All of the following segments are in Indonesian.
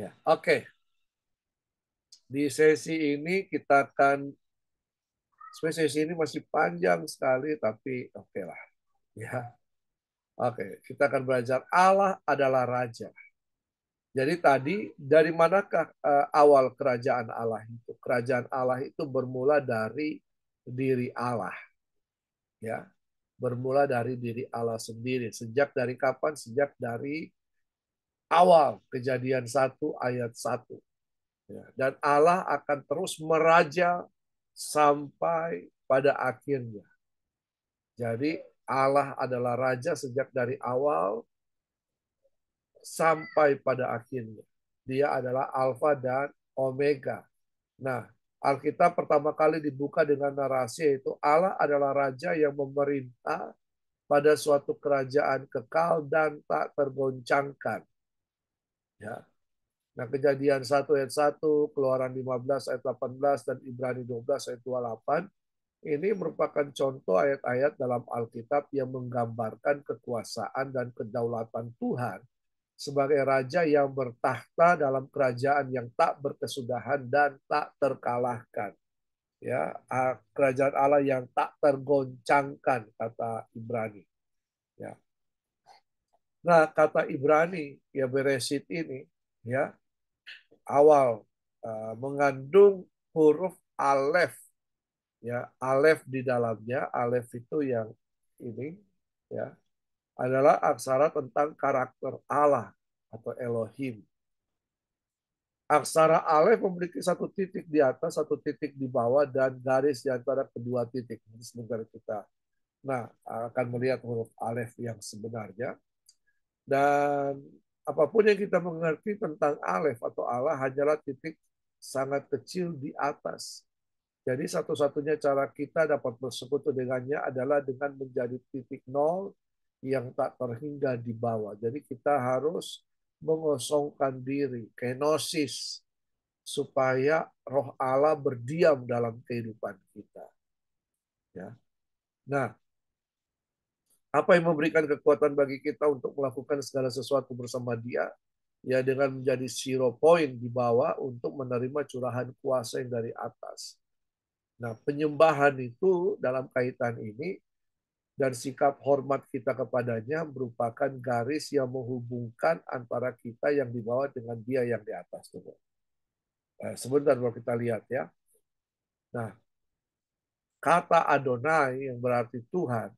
Ya, oke. Di sesi ini kita akan sebenarnya sesi ini masih panjang sekali tapi oke lah. Ya. Oke, kita akan belajar Allah adalah raja. Jadi tadi dari manakah eh, awal kerajaan Allah itu? Kerajaan Allah itu bermula dari diri Allah. Ya, bermula dari diri Allah sendiri. Sejak dari kapan? Sejak dari awal kejadian satu ayat satu ya, dan Allah akan terus meraja sampai pada akhirnya. Jadi Allah adalah raja sejak dari awal sampai pada akhirnya. Dia adalah alfa dan omega. Nah, Alkitab pertama kali dibuka dengan narasi itu Allah adalah raja yang memerintah pada suatu kerajaan kekal dan tak tergoncangkan. Ya. Nah, kejadian 1 ayat 1, keluaran 15 ayat 18, dan Ibrani 12 ayat 28, ini merupakan contoh ayat-ayat dalam Alkitab yang menggambarkan kekuasaan dan kedaulatan Tuhan sebagai raja yang bertahta dalam kerajaan yang tak berkesudahan dan tak terkalahkan. Ya, kerajaan Allah yang tak tergoncangkan kata Ibrani. Nah, kata Ibrani ya beresit ini ya awal uh, mengandung huruf alef ya alef di dalamnya alef itu yang ini ya adalah aksara tentang karakter Allah atau Elohim. Aksara alef memiliki satu titik di atas, satu titik di bawah, dan garis di antara kedua titik. Ini sebentar kita nah akan melihat huruf alef yang sebenarnya. Dan apapun yang kita mengerti tentang Alef atau Allah hanyalah titik sangat kecil di atas. Jadi satu-satunya cara kita dapat bersekutu dengannya adalah dengan menjadi titik nol yang tak terhingga di bawah. Jadi kita harus mengosongkan diri, kenosis, supaya roh Allah berdiam dalam kehidupan kita. Ya. Nah, apa yang memberikan kekuatan bagi kita untuk melakukan segala sesuatu bersama Dia, ya dengan menjadi zero point di bawah untuk menerima curahan kuasa yang dari atas. Nah, penyembahan itu dalam kaitan ini dan sikap hormat kita kepadanya merupakan garis yang menghubungkan antara kita yang di bawah dengan dia yang di atas. Nah, sebentar kalau kita lihat ya. Nah, kata Adonai yang berarti Tuhan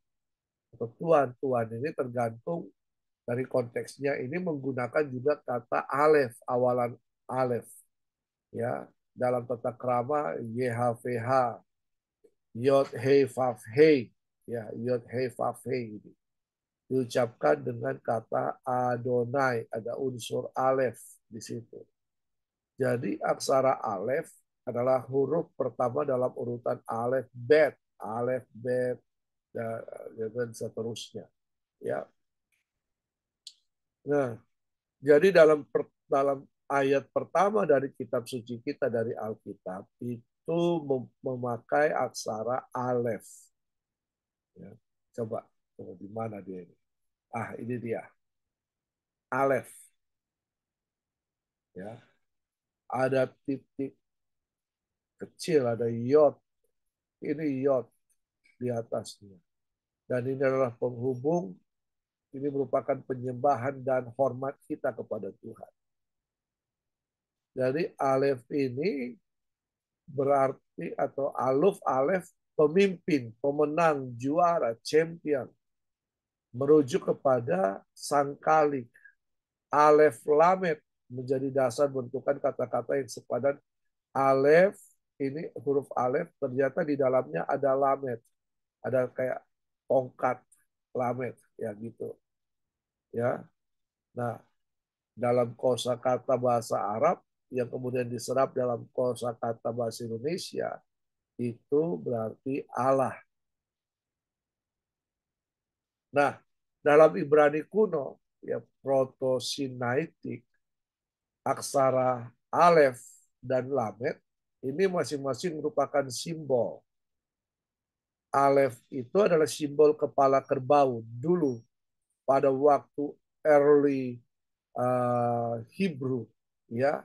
atau tuan. Tuan ini tergantung dari konteksnya ini menggunakan juga kata alef, awalan alef. Ya, dalam tata kerama YHVH, Yod hey Faf hey ya Yod hey Faf hey ini diucapkan dengan kata Adonai, ada unsur alef di situ. Jadi aksara alef adalah huruf pertama dalam urutan alef bet, alef bet, dan, seterusnya ya nah jadi dalam per, dalam ayat pertama dari kitab suci kita dari Alkitab itu memakai aksara alef ya, coba oh, di mana dia ini ah ini dia alef ya ada titik kecil ada yod ini yod di atasnya. Dan ini adalah penghubung, ini merupakan penyembahan dan hormat kita kepada Tuhan. Jadi alef ini berarti atau aluf alef pemimpin, pemenang, juara, champion. Merujuk kepada sang kalik. Alef lamet menjadi dasar bentukan kata-kata yang sepadan. Alef, ini huruf alef, ternyata di dalamnya ada lamet ada kayak tongkat lamet ya gitu ya nah dalam kosakata bahasa Arab yang kemudian diserap dalam kosakata bahasa Indonesia itu berarti Allah nah dalam Ibrani kuno ya proto sinaitik aksara alef dan lamet ini masing-masing merupakan simbol Alef itu adalah simbol kepala kerbau dulu pada waktu early uh, Hebrew ya.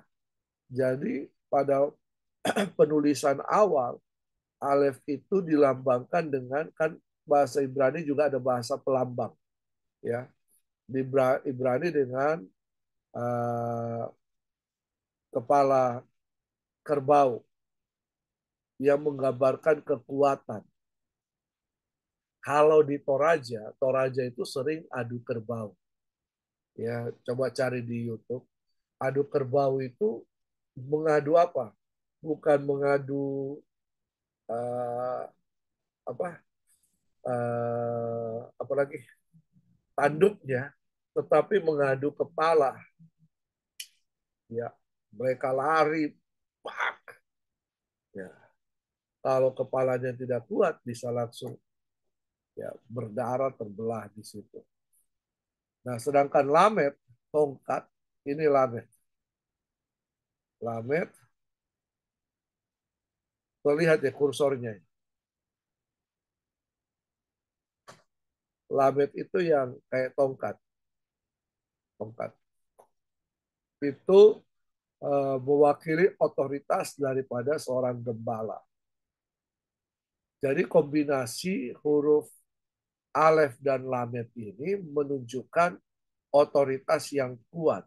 Jadi pada penulisan awal alef itu dilambangkan dengan kan bahasa Ibrani juga ada bahasa pelambang ya. Di Ibrani dengan uh, kepala kerbau yang menggambarkan kekuatan kalau di Toraja, Toraja itu sering adu kerbau. Ya, coba cari di YouTube. Adu kerbau itu mengadu apa? Bukan mengadu uh, apa? Uh, eh, apalagi tanduknya, tetapi mengadu kepala. Ya, mereka lari, pak. Ya, kalau kepalanya tidak kuat bisa langsung ya berdarah terbelah di situ. Nah, sedangkan lamet tongkat ini lamet. Lamet terlihat ya kursornya. Lamet itu yang kayak tongkat. Tongkat. Itu eh, mewakili otoritas daripada seorang gembala. Jadi kombinasi huruf Alef dan Lamet ini menunjukkan otoritas yang kuat.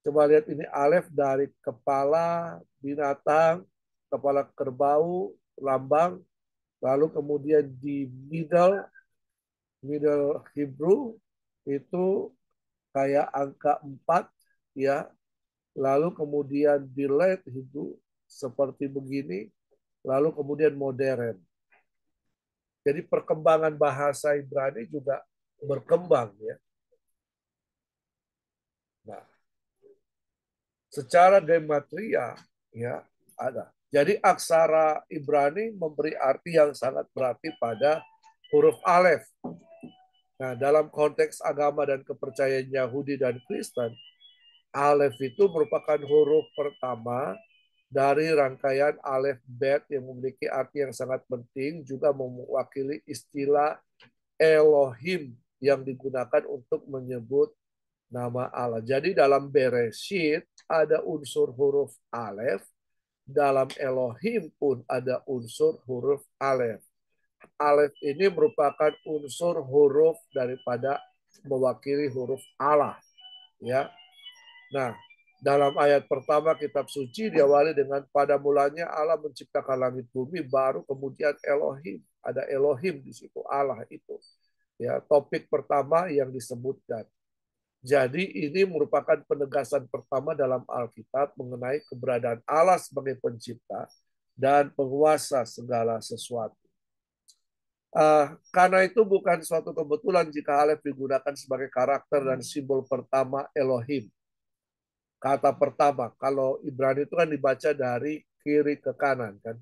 Coba lihat ini Alef dari kepala binatang, kepala kerbau, lambang, lalu kemudian di middle, middle Hebrew itu kayak angka 4 ya. Lalu kemudian di late Hebrew seperti begini, lalu kemudian modern. Jadi perkembangan bahasa Ibrani juga berkembang ya. Nah, secara gematria ya ada. Jadi aksara Ibrani memberi arti yang sangat berarti pada huruf alef. Nah, dalam konteks agama dan kepercayaan Yahudi dan Kristen, alef itu merupakan huruf pertama dari rangkaian alef bet yang memiliki arti yang sangat penting juga mewakili istilah Elohim yang digunakan untuk menyebut nama Allah. Jadi dalam Bereshit ada unsur huruf alef, dalam Elohim pun ada unsur huruf alef. Alef ini merupakan unsur huruf daripada mewakili huruf Allah. Ya. Nah, dalam ayat pertama kitab suci diawali dengan pada mulanya Allah menciptakan langit bumi baru kemudian Elohim. Ada Elohim di situ, Allah itu. Ya, topik pertama yang disebutkan. Jadi ini merupakan penegasan pertama dalam Alkitab mengenai keberadaan Allah sebagai pencipta dan penguasa segala sesuatu. Uh, karena itu bukan suatu kebetulan jika Aleph digunakan sebagai karakter dan simbol pertama Elohim kata pertama. Kalau Ibrani itu kan dibaca dari kiri ke kanan kan.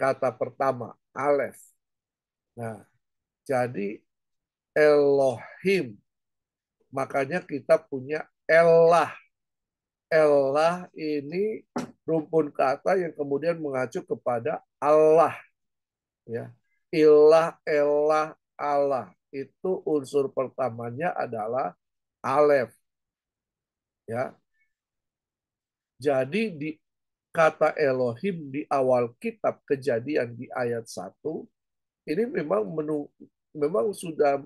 Kata pertama, Alef. Nah, jadi Elohim. Makanya kita punya Elah. Elah ini rumpun kata yang kemudian mengacu kepada Allah. Ya. Ilah, Elah, Allah. Itu unsur pertamanya adalah Alef. Ya, jadi di kata Elohim di awal kitab kejadian di ayat 1 ini memang menu, memang sudah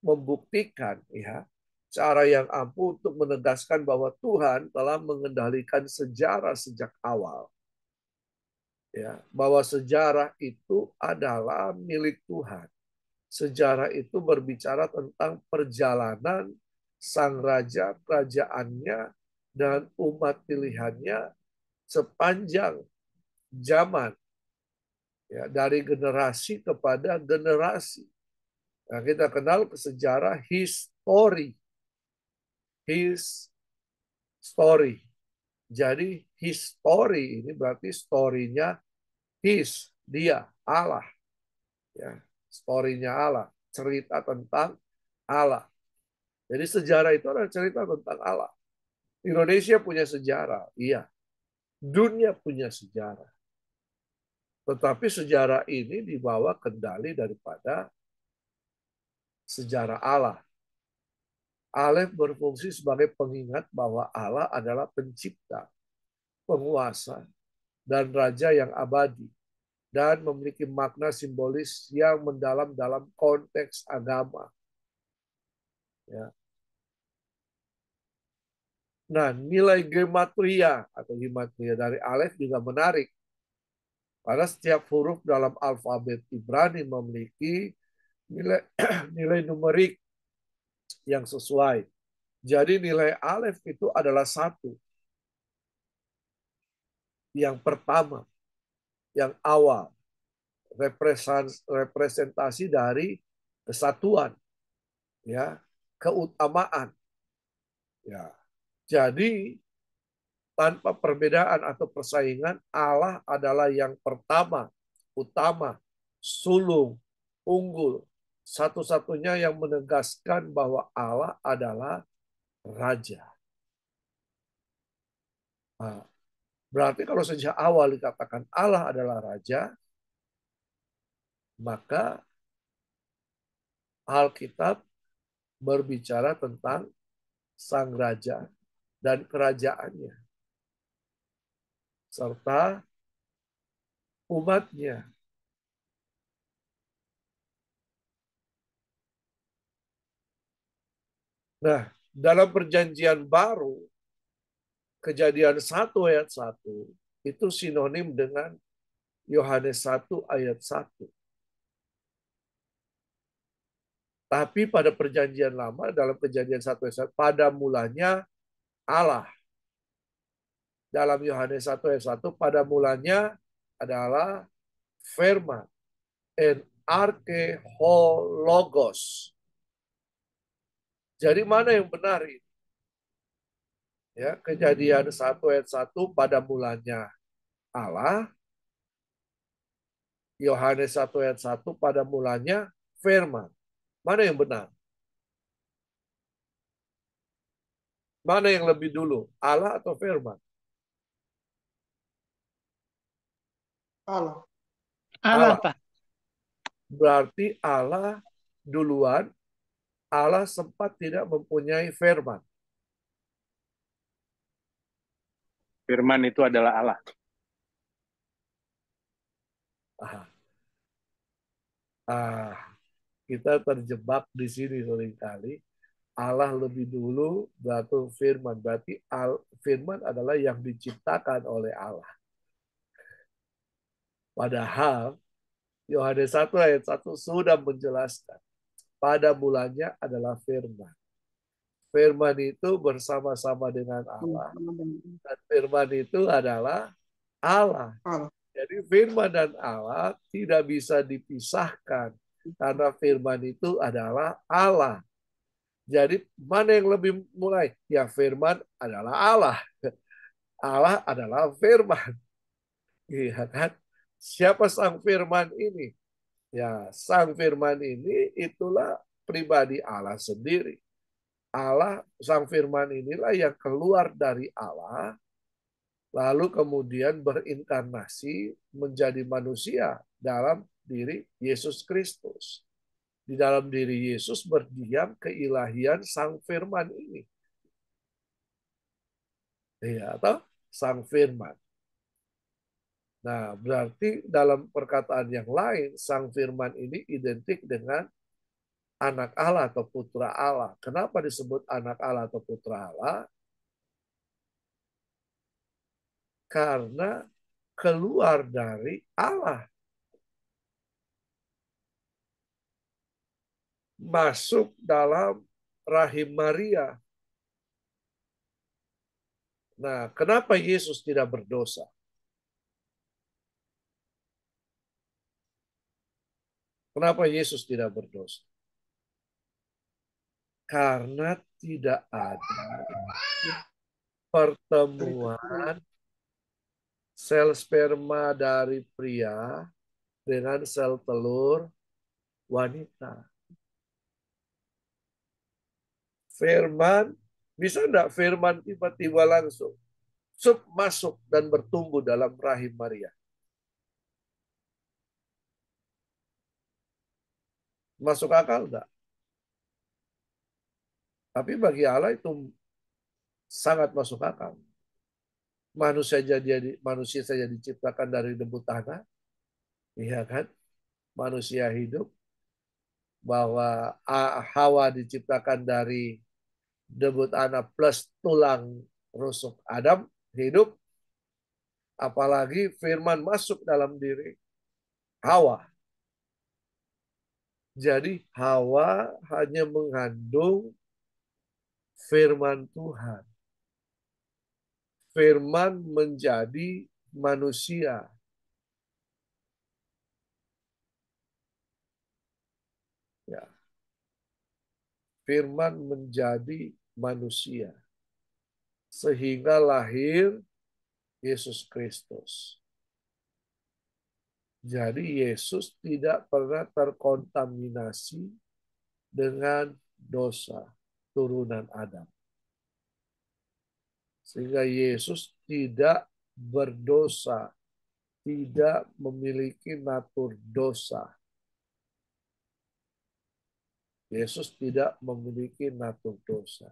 membuktikan ya cara yang ampuh untuk menegaskan bahwa Tuhan telah mengendalikan sejarah sejak awal. Ya, bahwa sejarah itu adalah milik Tuhan. Sejarah itu berbicara tentang perjalanan sang raja, kerajaannya, dan umat pilihannya sepanjang zaman ya dari generasi kepada generasi. Nah, kita kenal sejarah history. His story. Jadi history ini berarti storynya his, dia, Allah. Ya, story Allah, cerita tentang Allah. Jadi sejarah itu adalah cerita tentang Allah. Indonesia punya sejarah, iya. Dunia punya sejarah. Tetapi sejarah ini dibawa kendali daripada sejarah Allah. Aleph berfungsi sebagai pengingat bahwa Allah adalah pencipta, penguasa, dan raja yang abadi dan memiliki makna simbolis yang mendalam dalam konteks agama. Ya. Nah, nilai gematria atau gematria dari alef juga menarik. Karena setiap huruf dalam alfabet Ibrani memiliki nilai nilai numerik yang sesuai. Jadi nilai alef itu adalah satu. Yang pertama, yang awal, representasi dari kesatuan, ya keutamaan, ya jadi tanpa perbedaan atau persaingan Allah adalah yang pertama, utama, sulung, unggul, satu-satunya yang menegaskan bahwa Allah adalah raja. Nah, berarti kalau sejak awal dikatakan Allah adalah raja, maka Alkitab berbicara tentang sang raja dan kerajaannya, serta umatnya. Nah, dalam perjanjian baru, kejadian satu ayat satu itu sinonim dengan Yohanes 1 ayat 1. Tapi pada perjanjian lama, dalam kejadian satu ayat satu pada mulanya Allah. Dalam Yohanes 1 ayat 1, pada mulanya adalah firman. En arkehologos. Jadi mana yang benar ini? Ya, kejadian 1 ayat 1 pada mulanya Allah. Yohanes 1 ayat 1 pada mulanya firman. Mana yang benar? Mana yang lebih dulu? Allah atau firman? Allah. Allah, Pak. Berarti Allah duluan, Allah sempat tidak mempunyai firman. Firman itu adalah Allah. Ah. ah, kita terjebak di sini seringkali Allah lebih dulu batu firman. Berarti firman adalah yang diciptakan oleh Allah. Padahal Yohanes 1 ayat 1 sudah menjelaskan. Pada mulanya adalah firman. Firman itu bersama-sama dengan Allah. Dan firman itu adalah Allah. Jadi firman dan Allah tidak bisa dipisahkan. Karena firman itu adalah Allah. Jadi mana yang lebih mulai? Ya firman adalah Allah. Allah adalah firman. Iya kan? Siapa sang firman ini? Ya, sang firman ini itulah pribadi Allah sendiri. Allah, sang firman inilah yang keluar dari Allah, lalu kemudian berinkarnasi menjadi manusia dalam diri Yesus Kristus di dalam diri Yesus berdiam keilahian sang firman ini. iya atau sang firman. Nah, berarti dalam perkataan yang lain, sang firman ini identik dengan anak Allah atau putra Allah. Kenapa disebut anak Allah atau putra Allah? Karena keluar dari Allah masuk dalam rahim Maria. Nah, kenapa Yesus tidak berdosa? Kenapa Yesus tidak berdosa? Karena tidak ada pertemuan sel sperma dari pria dengan sel telur wanita firman, bisa enggak firman tiba-tiba langsung sub masuk dan bertumbuh dalam rahim Maria? Masuk akal enggak? Tapi bagi Allah itu sangat masuk akal. Manusia jadi manusia saja diciptakan dari debu tanah, iya kan? Manusia hidup bahwa ah, Hawa diciptakan dari debut anak plus tulang rusuk Adam hidup, apalagi firman masuk dalam diri Hawa. Jadi Hawa hanya mengandung firman Tuhan. Firman menjadi manusia firman menjadi manusia. Sehingga lahir Yesus Kristus. Jadi Yesus tidak pernah terkontaminasi dengan dosa turunan Adam. Sehingga Yesus tidak berdosa, tidak memiliki natur dosa Yesus tidak memiliki natur dosa.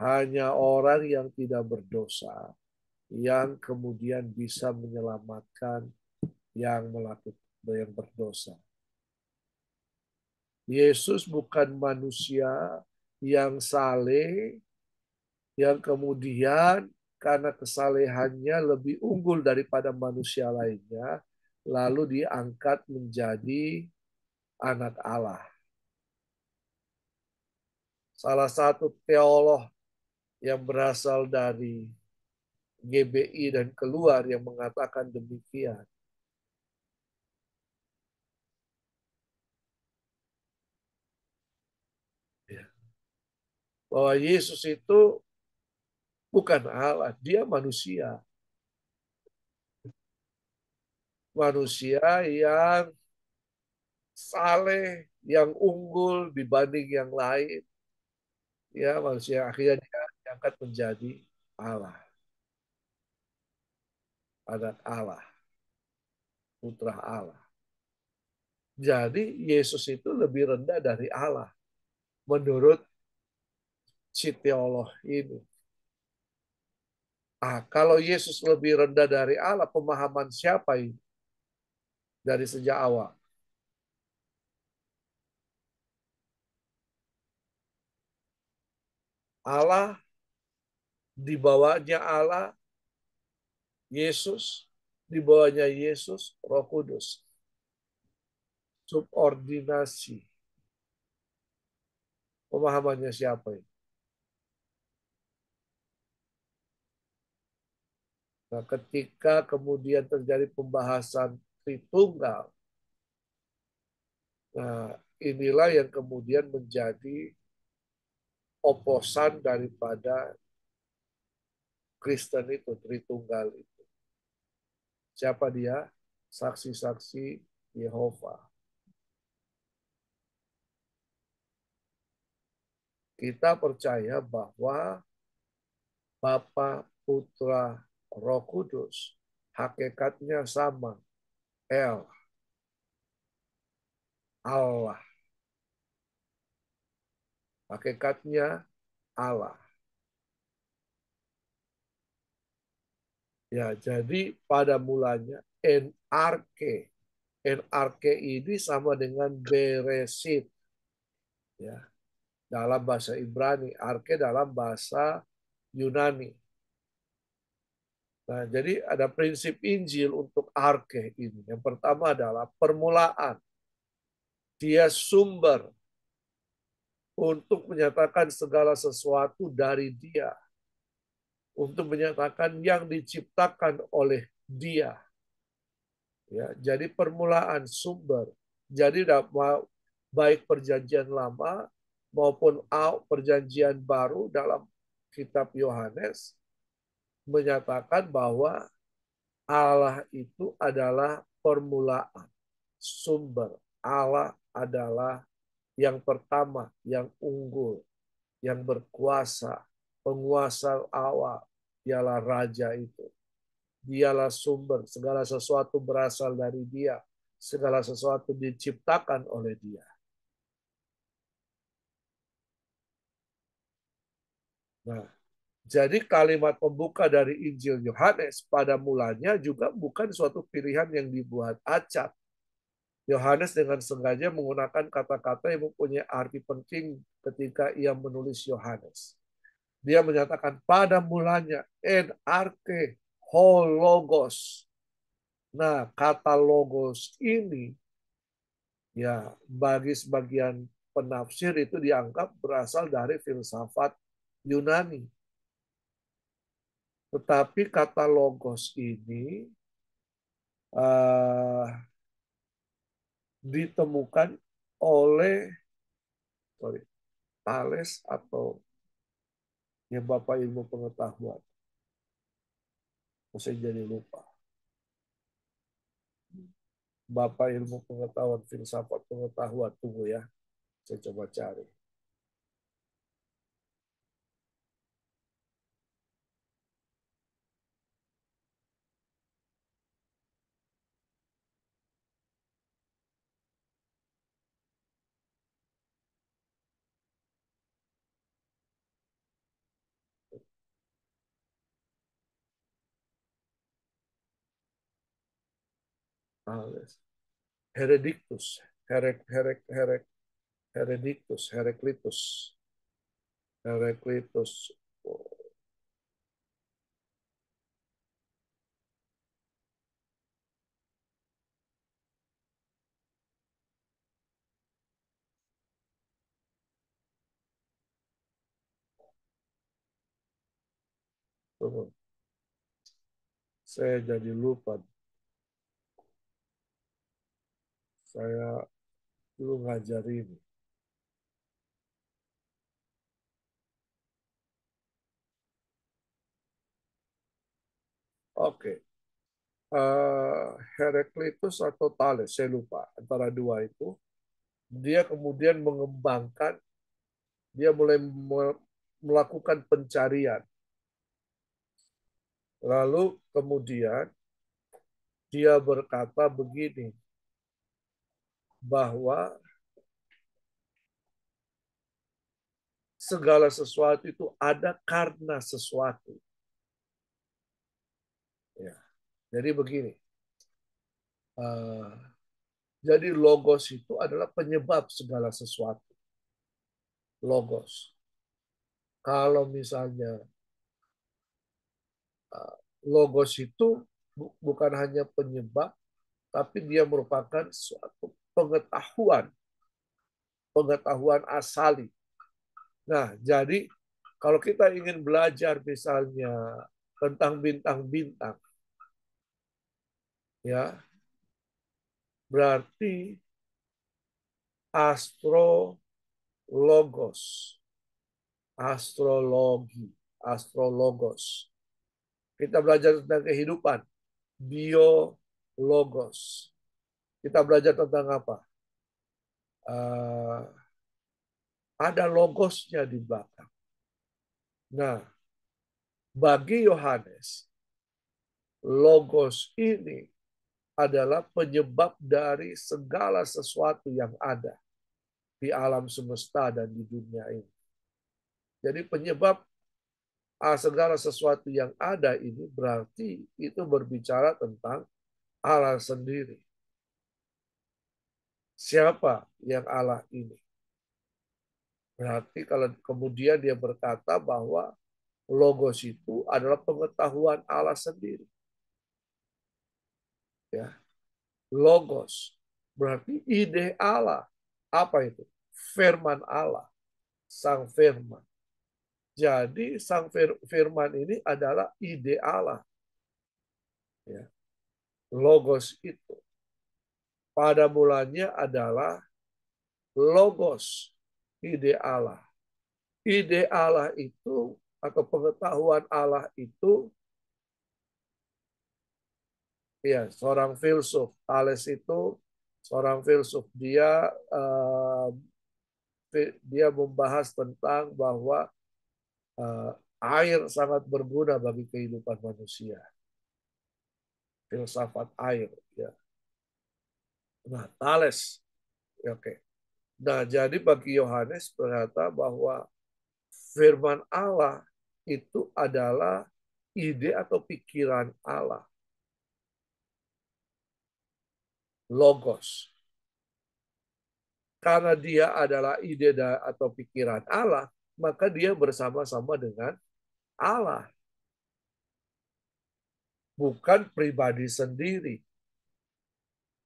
Hanya orang yang tidak berdosa yang kemudian bisa menyelamatkan yang melakukan yang berdosa. Yesus bukan manusia yang saleh yang kemudian karena kesalehannya lebih unggul daripada manusia lainnya lalu diangkat menjadi anak Allah salah satu teolog yang berasal dari GBI dan keluar yang mengatakan demikian. Ya. Bahwa Yesus itu bukan Allah, dia manusia. Manusia yang saleh, yang unggul dibanding yang lain ya manusia akhirnya diangkat menjadi Allah anak Allah putra Allah jadi Yesus itu lebih rendah dari Allah menurut si teolog ini ah kalau Yesus lebih rendah dari Allah pemahaman siapa ini dari sejak awal Allah, dibawanya Allah, Yesus, dibawanya Yesus, Roh Kudus. Subordinasi. Pemahamannya siapa ini? Nah, ketika kemudian terjadi pembahasan Tritunggal, nah inilah yang kemudian menjadi oposan daripada Kristen itu, Tritunggal itu. Siapa dia? Saksi-saksi Yehova. Kita percaya bahwa Bapa, Putra, Roh Kudus hakikatnya sama. El, Allah hakikatnya Allah. Ya, jadi pada mulanya NRK. NRK ini sama dengan Beresit. Ya. Dalam bahasa Ibrani, RK dalam bahasa Yunani. Nah, jadi ada prinsip Injil untuk RK ini. Yang pertama adalah permulaan. Dia sumber untuk menyatakan segala sesuatu dari Dia, untuk menyatakan yang diciptakan oleh Dia. Ya, jadi permulaan sumber. Jadi baik perjanjian lama maupun perjanjian baru dalam kitab Yohanes menyatakan bahwa Allah itu adalah permulaan, sumber. Allah adalah yang pertama, yang unggul, yang berkuasa, penguasa awal, dialah raja itu. Dialah sumber, segala sesuatu berasal dari dia, segala sesuatu diciptakan oleh dia. Nah, jadi kalimat pembuka dari Injil Yohanes pada mulanya juga bukan suatu pilihan yang dibuat acak, Yohanes dengan sengaja menggunakan kata-kata yang mempunyai arti penting ketika ia menulis Yohanes. Dia menyatakan pada mulanya en arke ho Nah, kata logos ini ya bagi sebagian penafsir itu dianggap berasal dari filsafat Yunani. Tetapi kata logos ini uh, ditemukan oleh sorry, Thales atau ya Bapak ilmu pengetahuan. Saya jadi lupa. Bapak ilmu pengetahuan, filsafat pengetahuan, tunggu ya. Saya coba cari. Males. Heredictus, Herek, Herek, Herek, Heredictus, Heraclitus. Heraclitus. Saya jadi lupa saya dulu ngajarin Oke. Okay. Uh, eh, Heraclitus atau Thales, saya lupa antara dua itu. Dia kemudian mengembangkan, dia mulai melakukan pencarian. Lalu kemudian dia berkata begini, bahwa segala sesuatu itu ada karena sesuatu. Ya. Jadi begini. Uh, jadi logos itu adalah penyebab segala sesuatu. Logos. Kalau misalnya uh, logos itu bu bukan hanya penyebab, tapi dia merupakan suatu pengetahuan. Pengetahuan asali. Nah, jadi kalau kita ingin belajar misalnya tentang bintang-bintang, ya berarti astrologos, astrologi, astrologos. Kita belajar tentang kehidupan, biologos, kita belajar tentang apa? Uh, ada logosnya di belakang. Nah, bagi Yohanes, logos ini adalah penyebab dari segala sesuatu yang ada di alam semesta dan di dunia ini. Jadi penyebab ah, segala sesuatu yang ada ini berarti itu berbicara tentang Allah sendiri siapa yang Allah ini. Berarti kalau kemudian dia berkata bahwa logos itu adalah pengetahuan Allah sendiri. Ya. Logos berarti ide Allah. Apa itu? Firman Allah. Sang firman. Jadi sang firman ini adalah ide Allah. Ya. Logos itu pada mulanya adalah logos, ide Allah. Ide Allah itu atau pengetahuan Allah itu ya seorang filsuf. Thales itu seorang filsuf. Dia uh, dia membahas tentang bahwa uh, air sangat berguna bagi kehidupan manusia. Filsafat air ya Nah, Thales. Ya, oke. Nah, jadi bagi Yohanes berkata bahwa firman Allah itu adalah ide atau pikiran Allah. Logos. Karena dia adalah ide atau pikiran Allah, maka dia bersama-sama dengan Allah. Bukan pribadi sendiri.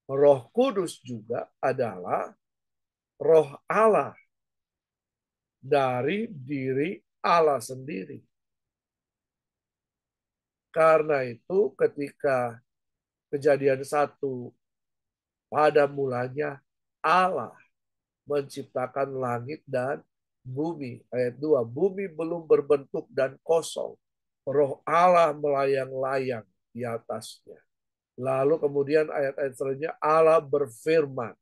Roh Kudus juga adalah roh Allah dari diri Allah sendiri. Karena itu ketika kejadian satu pada mulanya Allah menciptakan langit dan bumi. Ayat 2, bumi belum berbentuk dan kosong. Roh Allah melayang-layang di atasnya. Lalu kemudian ayat-ayat selanjutnya Allah berfirman.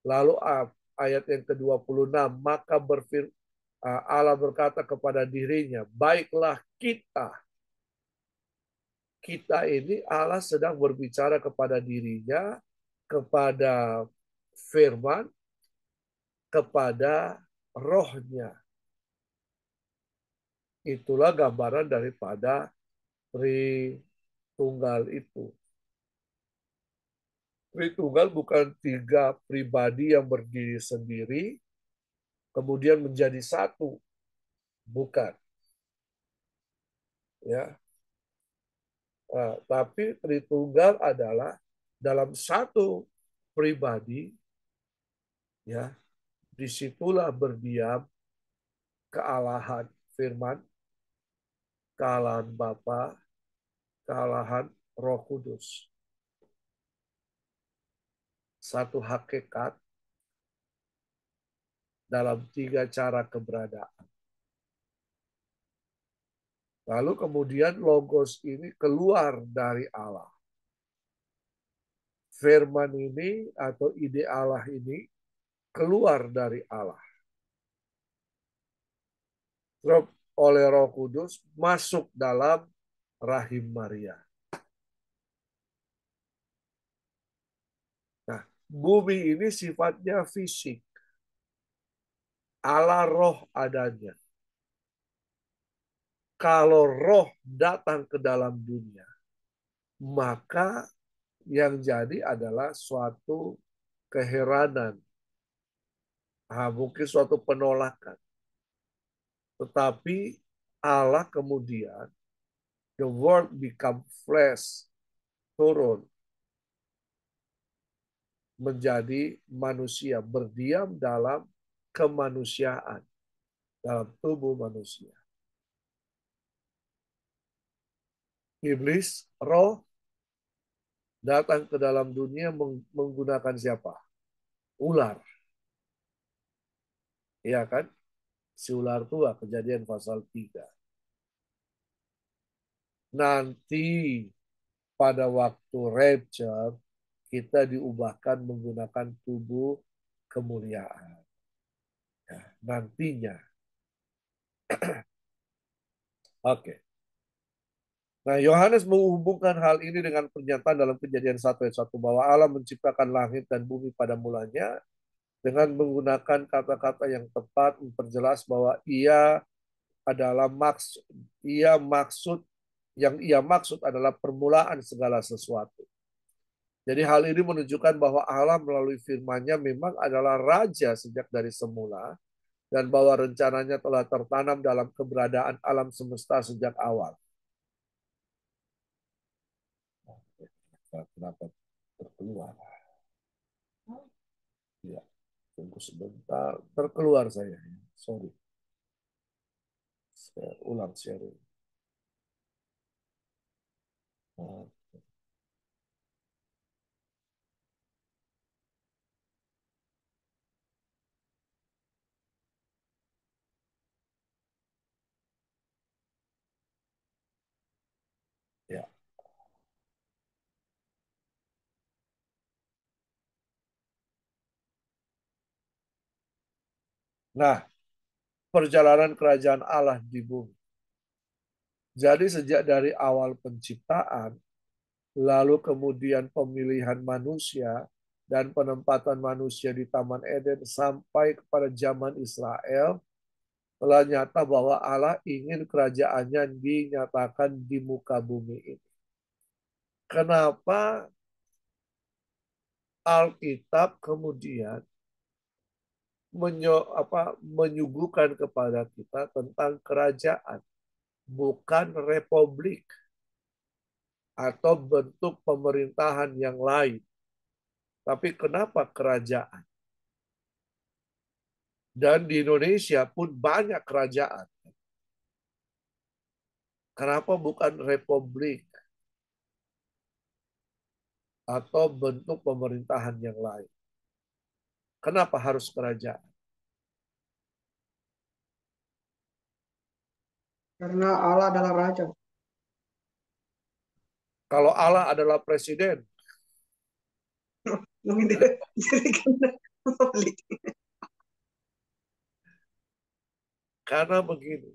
Lalu ayat yang ke-26 maka berfir, Allah berkata kepada dirinya, "Baiklah kita." Kita ini Allah sedang berbicara kepada dirinya, kepada firman, kepada rohnya. Itulah gambaran daripada Tri tunggal itu. Tritunggal bukan tiga pribadi yang berdiri sendiri, kemudian menjadi satu. Bukan. Ya. Nah, tapi Tritunggal adalah dalam satu pribadi, ya, disitulah berdiam kealahan firman, kealahan Bapa, kealahan roh kudus satu hakikat dalam tiga cara keberadaan. Lalu kemudian logos ini keluar dari Allah. Firman ini atau ide Allah ini keluar dari Allah. Terus oleh Roh Kudus masuk dalam rahim Maria. bumi ini sifatnya fisik. Ala roh adanya. Kalau roh datang ke dalam dunia, maka yang jadi adalah suatu keheranan. Ah, mungkin suatu penolakan. Tetapi Allah kemudian the world become flesh turun menjadi manusia, berdiam dalam kemanusiaan, dalam tubuh manusia. Iblis, roh, datang ke dalam dunia menggunakan siapa? Ular. Iya kan? Si ular tua, kejadian pasal 3. Nanti pada waktu rapture, kita diubahkan menggunakan tubuh kemuliaan. Ya, nantinya. Oke. Okay. Nah, Yohanes menghubungkan hal ini dengan pernyataan dalam kejadian 1 ayat 1 bahwa Allah menciptakan langit dan bumi pada mulanya dengan menggunakan kata-kata yang tepat memperjelas bahwa ia adalah maksud ia maksud yang ia maksud adalah permulaan segala sesuatu. Jadi hal ini menunjukkan bahwa Allah melalui firman-Nya memang adalah raja sejak dari semula dan bahwa rencananya telah tertanam dalam keberadaan alam semesta sejak awal. Kenapa terkeluar? Ya, tunggu sebentar. Terkeluar saya. Sorry. Saya ulang sharing. Nah, Nah, perjalanan kerajaan Allah di bumi. Jadi sejak dari awal penciptaan, lalu kemudian pemilihan manusia dan penempatan manusia di Taman Eden sampai kepada zaman Israel, telah nyata bahwa Allah ingin kerajaannya dinyatakan di muka bumi ini. Kenapa Alkitab kemudian menyo, apa, menyuguhkan kepada kita tentang kerajaan, bukan republik atau bentuk pemerintahan yang lain. Tapi kenapa kerajaan? Dan di Indonesia pun banyak kerajaan. Kenapa bukan republik atau bentuk pemerintahan yang lain? Kenapa harus kerajaan? Karena Allah adalah raja. Kalau Allah adalah presiden. Karena begini,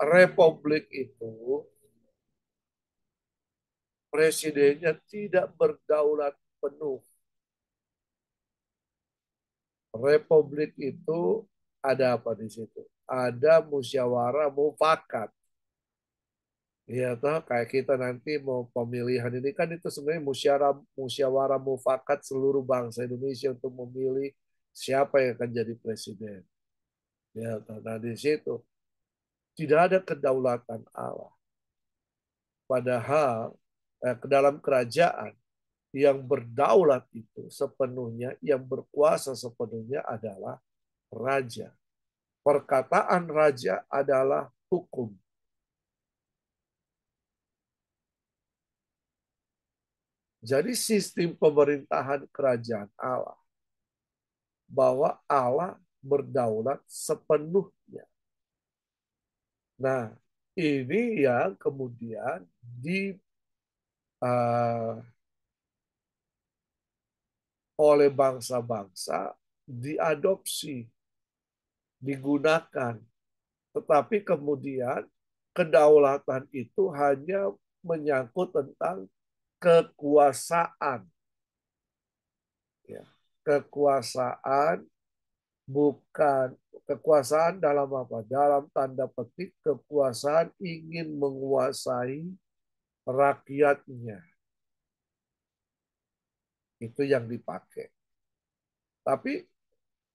republik itu presidennya tidak berdaulat penuh Republik itu ada apa di situ? Ada musyawarah mufakat. Ya toh kayak kita nanti mau pemilihan ini kan itu sebenarnya musyawarah musyawarah mufakat seluruh bangsa Indonesia untuk memilih siapa yang akan jadi presiden. Ya toh. Nah di situ tidak ada kedaulatan Allah. Padahal eh, ke dalam kerajaan yang berdaulat itu sepenuhnya, yang berkuasa sepenuhnya adalah raja. Perkataan raja adalah hukum. Jadi sistem pemerintahan kerajaan Allah bahwa Allah berdaulat sepenuhnya. Nah, ini yang kemudian di uh, oleh bangsa-bangsa diadopsi, digunakan. Tetapi kemudian kedaulatan itu hanya menyangkut tentang kekuasaan. Ya, kekuasaan bukan kekuasaan dalam apa? Dalam tanda petik kekuasaan ingin menguasai rakyatnya itu yang dipakai. Tapi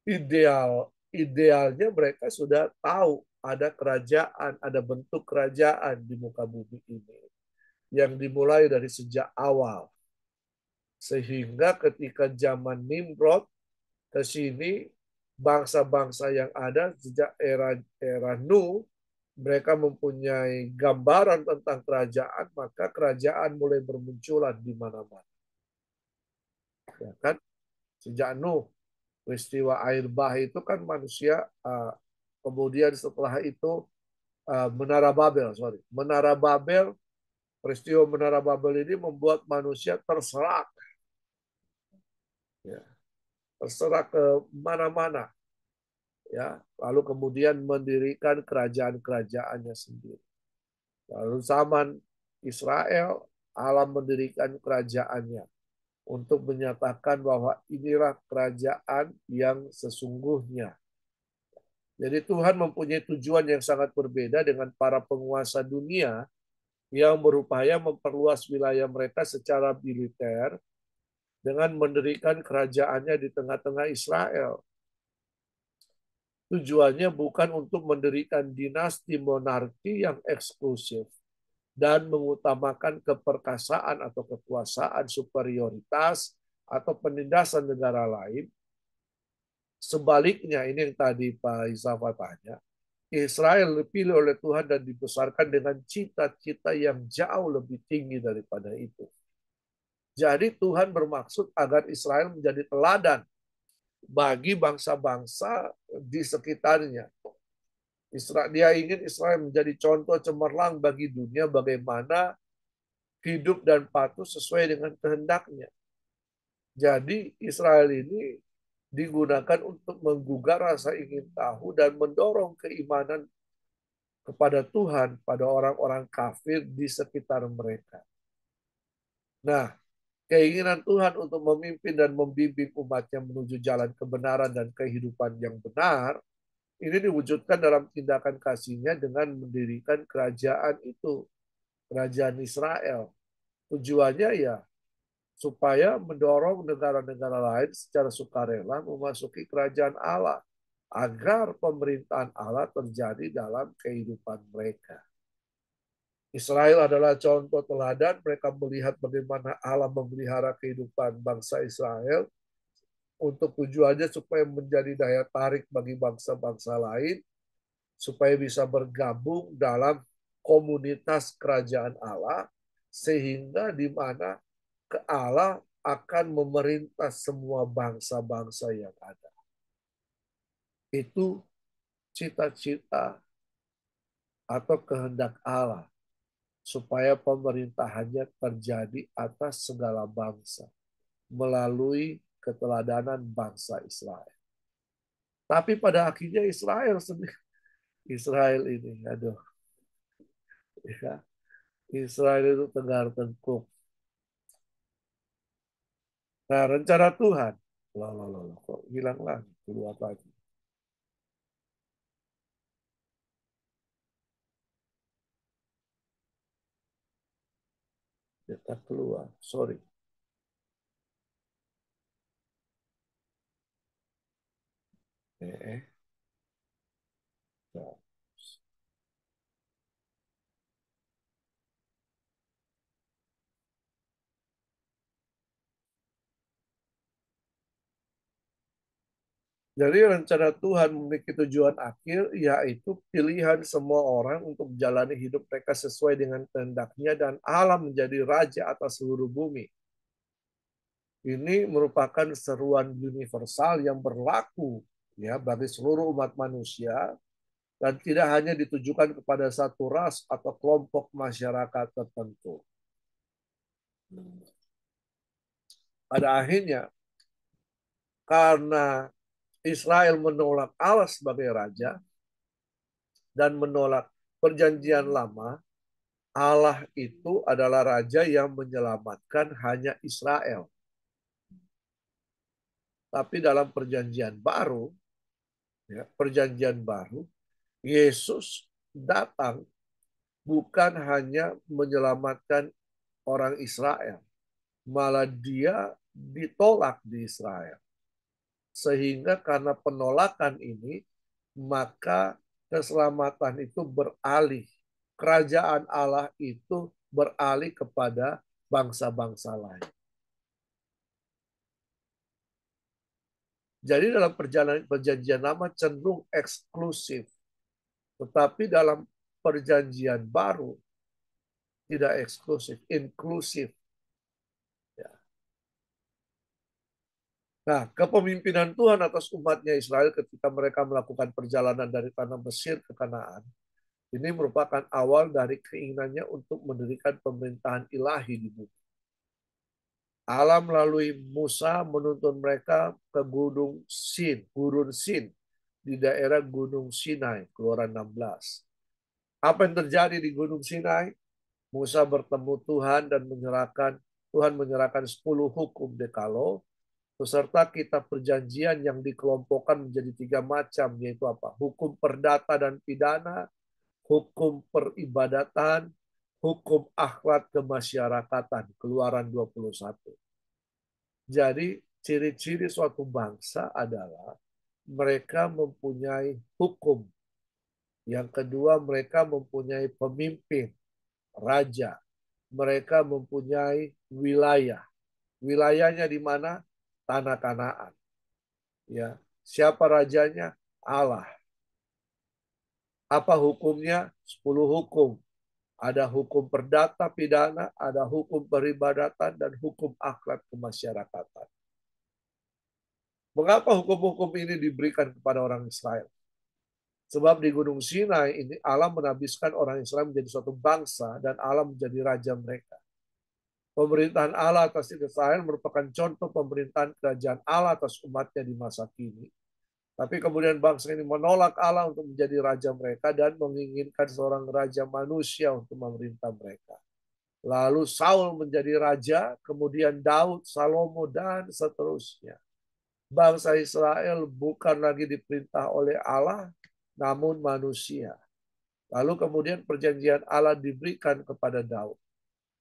ideal idealnya mereka sudah tahu ada kerajaan, ada bentuk kerajaan di muka bumi ini yang dimulai dari sejak awal. Sehingga ketika zaman Nimrod ke sini bangsa-bangsa yang ada sejak era era Nu mereka mempunyai gambaran tentang kerajaan, maka kerajaan mulai bermunculan di mana-mana ya kan sejak Nuh peristiwa air bah itu kan manusia uh, kemudian setelah itu uh, menara Babel sorry menara Babel peristiwa menara Babel ini membuat manusia terserak ya terserak ke mana-mana ya lalu kemudian mendirikan kerajaan-kerajaannya sendiri lalu zaman Israel alam mendirikan kerajaannya untuk menyatakan bahwa inilah kerajaan yang sesungguhnya. Jadi Tuhan mempunyai tujuan yang sangat berbeda dengan para penguasa dunia yang berupaya memperluas wilayah mereka secara militer dengan mendirikan kerajaannya di tengah-tengah Israel. Tujuannya bukan untuk mendirikan dinasti monarki yang eksklusif, dan mengutamakan keperkasaan atau kekuasaan superioritas atau penindasan negara lain. Sebaliknya, ini yang tadi Pak Isafa tanya, Israel dipilih oleh Tuhan dan dibesarkan dengan cita-cita yang jauh lebih tinggi daripada itu. Jadi Tuhan bermaksud agar Israel menjadi teladan bagi bangsa-bangsa di sekitarnya. Israel, dia ingin Israel menjadi contoh cemerlang bagi dunia bagaimana hidup dan patuh sesuai dengan kehendaknya. Jadi Israel ini digunakan untuk menggugah rasa ingin tahu dan mendorong keimanan kepada Tuhan pada orang-orang kafir di sekitar mereka. Nah, keinginan Tuhan untuk memimpin dan membimbing umatnya menuju jalan kebenaran dan kehidupan yang benar ini diwujudkan dalam tindakan kasihnya dengan mendirikan kerajaan itu, kerajaan Israel. Tujuannya ya supaya mendorong negara-negara lain secara sukarela memasuki kerajaan Allah agar pemerintahan Allah terjadi dalam kehidupan mereka. Israel adalah contoh teladan mereka melihat bagaimana Allah memelihara kehidupan bangsa Israel untuk tujuannya supaya menjadi daya tarik bagi bangsa-bangsa lain supaya bisa bergabung dalam komunitas kerajaan Allah sehingga di mana ke Allah akan memerintah semua bangsa-bangsa yang ada. Itu cita-cita atau kehendak Allah supaya pemerintahannya terjadi atas segala bangsa melalui keteladanan bangsa Israel. Tapi pada akhirnya Israel sendiri, Israel ini, aduh, ya, Israel itu tegar tengkuk. Nah, rencana Tuhan, loh, loh, loh, loh kok hilang lagi, keluar lagi. Kita keluar, sorry. Ya. Jadi rencana Tuhan memiliki tujuan akhir, yaitu pilihan semua orang untuk menjalani hidup mereka sesuai dengan kehendaknya dan alam menjadi raja atas seluruh bumi. Ini merupakan seruan universal yang berlaku ya bagi seluruh umat manusia dan tidak hanya ditujukan kepada satu ras atau kelompok masyarakat tertentu. Pada akhirnya, karena Israel menolak Allah sebagai raja dan menolak perjanjian lama, Allah itu adalah raja yang menyelamatkan hanya Israel. Tapi dalam perjanjian baru, ya, perjanjian baru, Yesus datang bukan hanya menyelamatkan orang Israel, malah dia ditolak di Israel. Sehingga karena penolakan ini, maka keselamatan itu beralih. Kerajaan Allah itu beralih kepada bangsa-bangsa lain. Jadi dalam perjanjian, perjanjian lama cenderung eksklusif. Tetapi dalam perjanjian baru tidak eksklusif, inklusif. Ya. Nah, kepemimpinan Tuhan atas umatnya Israel ketika mereka melakukan perjalanan dari tanah Mesir ke Kanaan, ini merupakan awal dari keinginannya untuk mendirikan pemerintahan ilahi di bumi. Allah melalui Musa menuntun mereka ke Gunung Sin, Gurun Sin, di daerah Gunung Sinai, keluaran 16. Apa yang terjadi di Gunung Sinai? Musa bertemu Tuhan dan menyerahkan Tuhan menyerahkan 10 hukum dekalo beserta kitab perjanjian yang dikelompokkan menjadi tiga macam yaitu apa? Hukum perdata dan pidana, hukum peribadatan, hukum akhlak kemasyarakatan keluaran 21. Jadi ciri-ciri suatu bangsa adalah mereka mempunyai hukum. Yang kedua mereka mempunyai pemimpin, raja. Mereka mempunyai wilayah. Wilayahnya di mana? Tanah Kanaan. Ya, siapa rajanya? Allah. Apa hukumnya? Sepuluh hukum ada hukum perdata pidana, ada hukum peribadatan, dan hukum akhlak kemasyarakatan. Mengapa hukum-hukum ini diberikan kepada orang Israel? Sebab di Gunung Sinai ini Allah menabiskan orang Israel menjadi suatu bangsa dan Allah menjadi raja mereka. Pemerintahan Allah atas Israel merupakan contoh pemerintahan kerajaan Allah atas umatnya di masa kini tapi kemudian bangsa ini menolak Allah untuk menjadi raja mereka dan menginginkan seorang raja manusia untuk memerintah mereka. Lalu Saul menjadi raja, kemudian Daud, Salomo, dan seterusnya. Bangsa Israel bukan lagi diperintah oleh Allah, namun manusia. Lalu kemudian perjanjian Allah diberikan kepada Daud.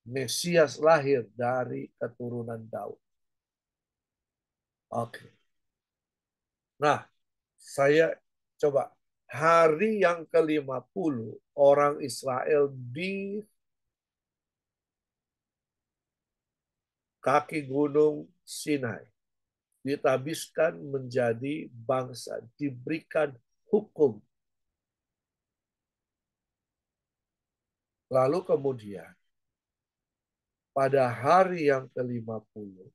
Mesias lahir dari keturunan Daud. Oke. Nah, saya coba hari yang ke-50 orang Israel di kaki gunung Sinai ditabiskan menjadi bangsa, diberikan hukum. Lalu kemudian pada hari yang ke-50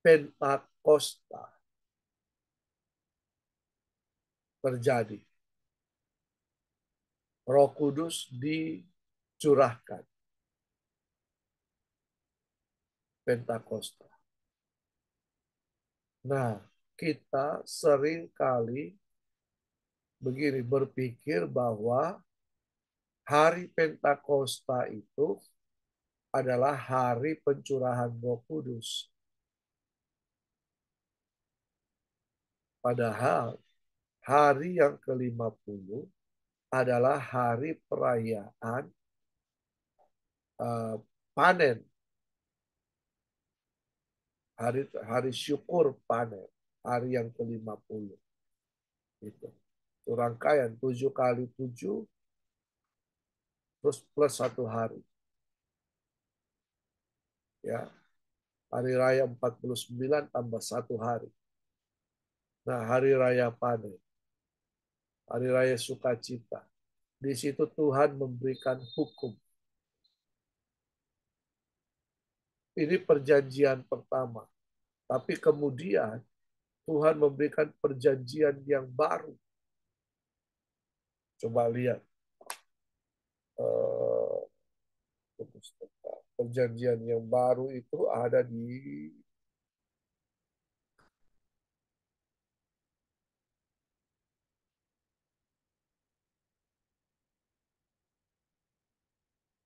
Pentakosta terjadi. Roh Kudus dicurahkan. Pentakosta. Nah, kita sering kali begini berpikir bahwa hari Pentakosta itu adalah hari pencurahan Roh Kudus. Padahal hari yang ke-50 adalah hari perayaan uh, panen. Hari hari syukur panen, hari yang ke-50. Itu. Itu rangkaian 7 kali 7 terus plus satu hari. Ya. Hari raya 49 tambah satu hari. Nah, hari raya panen hari raya sukacita. Di situ Tuhan memberikan hukum. Ini perjanjian pertama. Tapi kemudian Tuhan memberikan perjanjian yang baru. Coba lihat. Eh, perjanjian yang baru itu ada di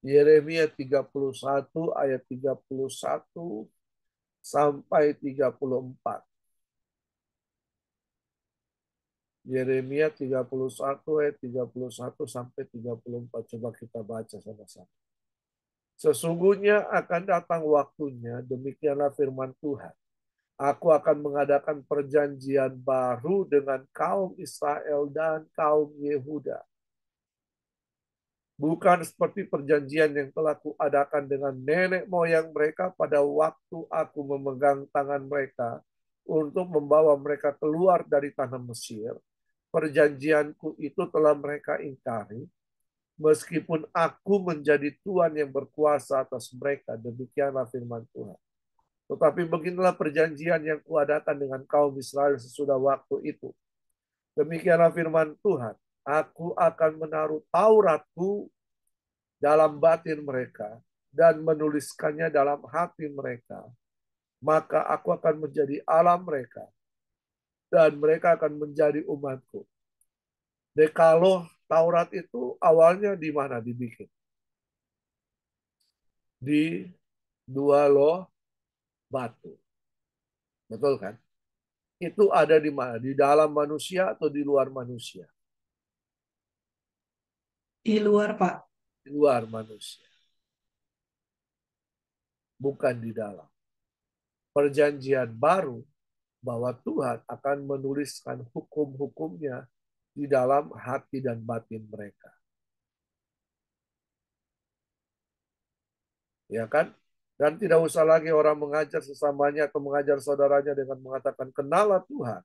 Yeremia 31 ayat 31 sampai 34. Yeremia 31 ayat 31 sampai 34. Coba kita baca sama-sama. Sesungguhnya akan datang waktunya, demikianlah firman Tuhan. Aku akan mengadakan perjanjian baru dengan kaum Israel dan kaum Yehuda bukan seperti perjanjian yang telah kuadakan dengan nenek moyang mereka pada waktu aku memegang tangan mereka untuk membawa mereka keluar dari tanah Mesir. Perjanjianku itu telah mereka ingkari, meskipun aku menjadi Tuhan yang berkuasa atas mereka. Demikianlah firman Tuhan. Tetapi beginilah perjanjian yang kuadakan dengan kaum Israel sesudah waktu itu. Demikianlah firman Tuhan aku akan menaruh Tauratku dalam batin mereka dan menuliskannya dalam hati mereka. Maka aku akan menjadi alam mereka dan mereka akan menjadi umatku. Dekaloh Taurat itu awalnya di mana dibikin? Di dua loh batu. Betul kan? Itu ada di mana? Di dalam manusia atau di luar manusia? Di luar, Pak. Di luar manusia. Bukan di dalam. Perjanjian baru bahwa Tuhan akan menuliskan hukum-hukumnya di dalam hati dan batin mereka. Ya kan? Dan tidak usah lagi orang mengajar sesamanya atau mengajar saudaranya dengan mengatakan kenalah Tuhan.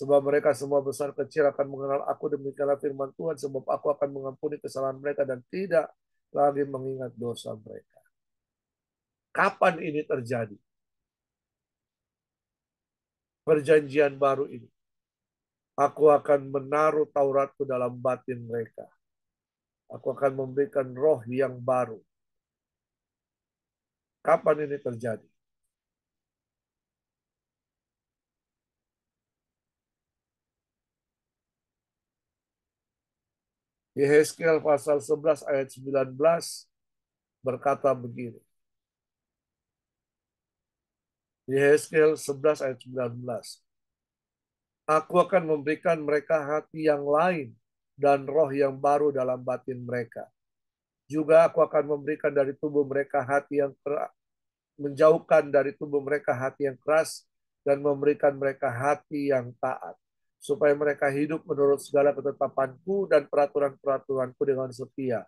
Sebab mereka semua besar kecil akan mengenal aku demikianlah firman Tuhan sebab aku akan mengampuni kesalahan mereka dan tidak lagi mengingat dosa mereka. Kapan ini terjadi? Perjanjian baru ini. Aku akan menaruh Tauratku dalam batin mereka. Aku akan memberikan roh yang baru. Kapan ini terjadi? Yehezkel pasal 11 ayat 19 berkata begini. Yehezkel 11 ayat 19. Aku akan memberikan mereka hati yang lain dan roh yang baru dalam batin mereka. Juga aku akan memberikan dari tubuh mereka hati yang keras, menjauhkan dari tubuh mereka hati yang keras dan memberikan mereka hati yang taat supaya mereka hidup menurut segala ketetapanku dan peraturan-peraturanku dengan setia.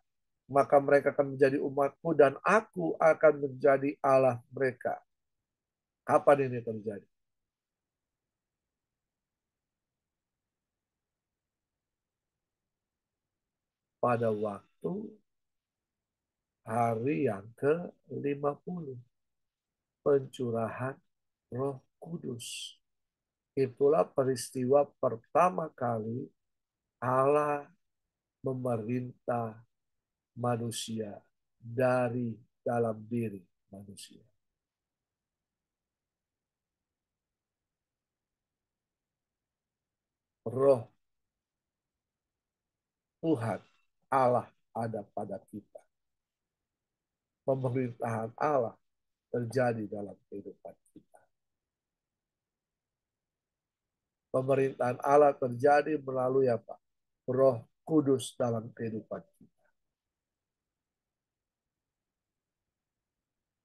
Maka mereka akan menjadi umatku dan aku akan menjadi Allah mereka. Kapan ini terjadi? Pada waktu hari yang ke-50. Pencurahan roh kudus Itulah peristiwa pertama kali Allah memerintah manusia dari dalam diri manusia. Roh Tuhan Allah ada pada kita. Pemerintahan Allah terjadi dalam kehidupan kita. pemerintahan Allah terjadi melalui apa? Roh Kudus dalam kehidupan kita.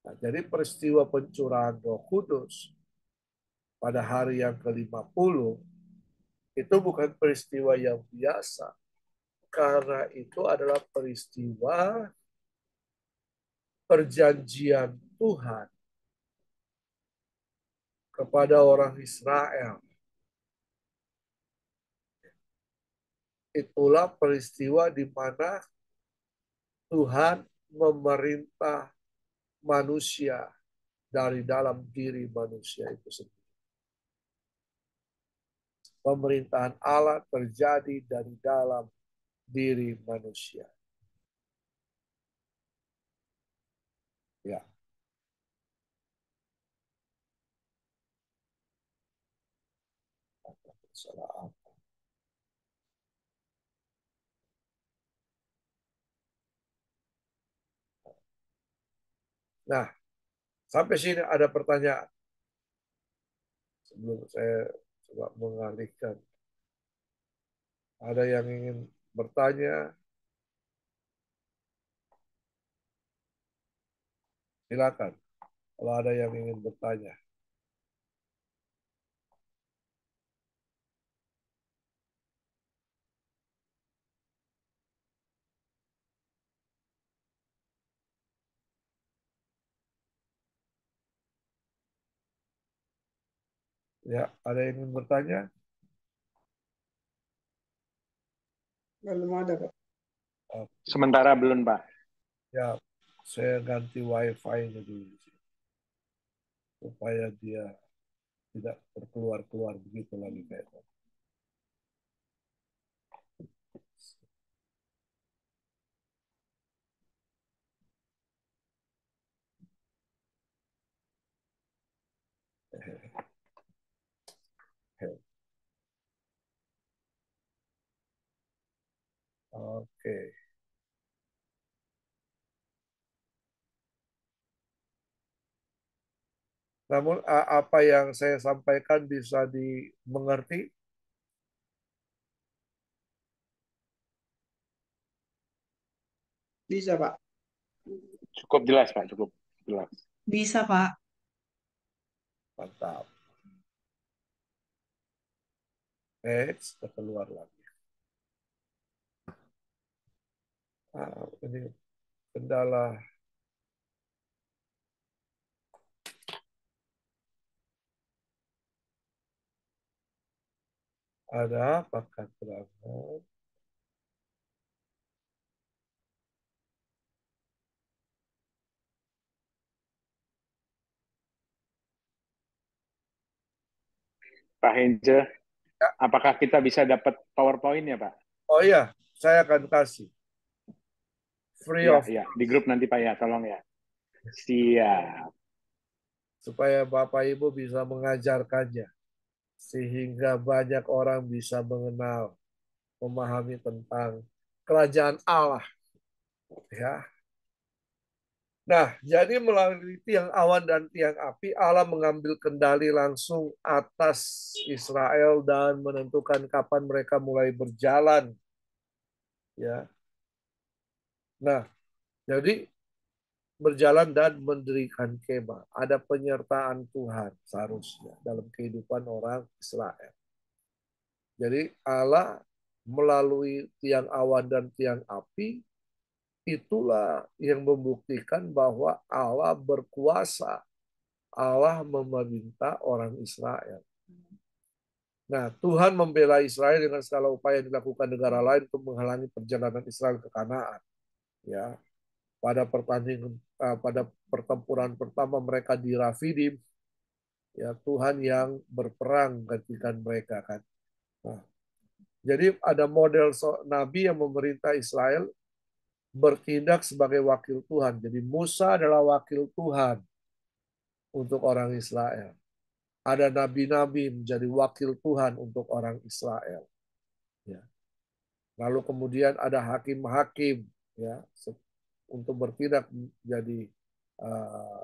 Nah, jadi peristiwa pencurahan Roh Kudus pada hari yang ke-50 itu bukan peristiwa yang biasa. Karena itu adalah peristiwa perjanjian Tuhan kepada orang Israel itulah peristiwa di mana Tuhan memerintah manusia dari dalam diri manusia itu sendiri. Pemerintahan Allah terjadi dari dalam diri manusia. Ya. Nah, sampai sini ada pertanyaan. Sebelum saya coba mengalihkan. Ada yang ingin bertanya? Silakan. Kalau ada yang ingin bertanya. Ya, ada yang ingin bertanya? Belum ada, Pak. Okay. Sementara belum, Pak. Ya, saya ganti wifi-nya dulu. Supaya dia tidak terkeluar-keluar begitu lagi Pak. Oke. Namun apa yang saya sampaikan bisa dimengerti? Bisa, Pak. Cukup jelas, Pak. Cukup jelas. Bisa, Pak. Mantap. Next, kita keluar lagi. uh, ini kendala ada apakah terangkan Pak Henje, ya. apakah kita bisa dapat PowerPoint ya Pak? Oh iya, saya akan kasih free ya, of Ya, di grup nanti Pak ya, tolong ya. Siap. Supaya Bapak Ibu bisa mengajarkannya. Sehingga banyak orang bisa mengenal, memahami tentang kerajaan Allah. Ya. Nah, jadi melalui tiang awan dan tiang api, Allah mengambil kendali langsung atas Israel dan menentukan kapan mereka mulai berjalan. Ya, Nah, jadi berjalan dan mendirikan kemah. Ada penyertaan Tuhan seharusnya dalam kehidupan orang Israel. Jadi Allah melalui tiang awan dan tiang api itulah yang membuktikan bahwa Allah berkuasa. Allah memerintah orang Israel. Nah, Tuhan membela Israel dengan segala upaya yang dilakukan negara lain untuk menghalangi perjalanan Israel ke Kanaan ya pada pertandingan eh, pada pertempuran pertama mereka di Rafidim ya Tuhan yang berperang gantikan mereka kan nah, jadi ada model so, nabi yang memerintah Israel bertindak sebagai wakil Tuhan jadi Musa adalah wakil Tuhan untuk orang Israel ada nabi-nabi menjadi wakil Tuhan untuk orang Israel ya. lalu kemudian ada hakim-hakim ya untuk bertindak jadi uh,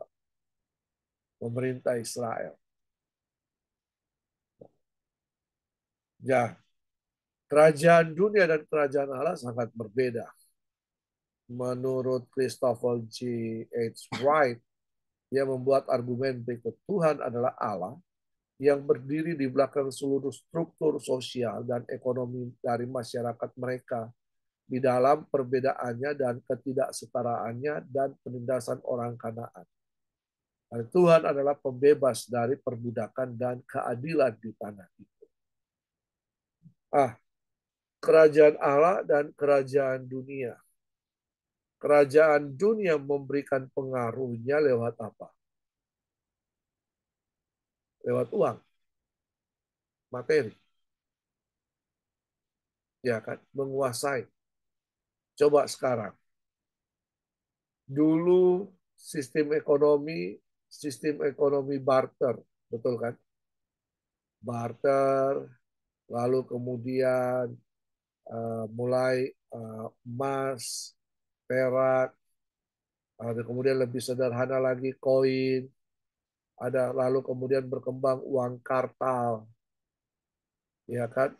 pemerintah Israel. Ya, kerajaan dunia dan kerajaan Allah sangat berbeda. Menurut Christopher G. H. Wright, yang membuat argumen berikut Tuhan adalah Allah yang berdiri di belakang seluruh struktur sosial dan ekonomi dari masyarakat mereka di dalam perbedaannya dan ketidaksetaraannya dan penindasan orang Kanaan. Dan Tuhan adalah pembebas dari perbudakan dan keadilan di tanah itu. Ah, kerajaan Allah dan kerajaan dunia. Kerajaan dunia memberikan pengaruhnya lewat apa? Lewat uang. Materi. Ya kan? Menguasai Coba sekarang. Dulu sistem ekonomi, sistem ekonomi barter, betul kan? Barter, lalu kemudian uh, mulai uh, emas, perak, ada kemudian lebih sederhana lagi koin, ada lalu kemudian berkembang uang kartal, ya kan?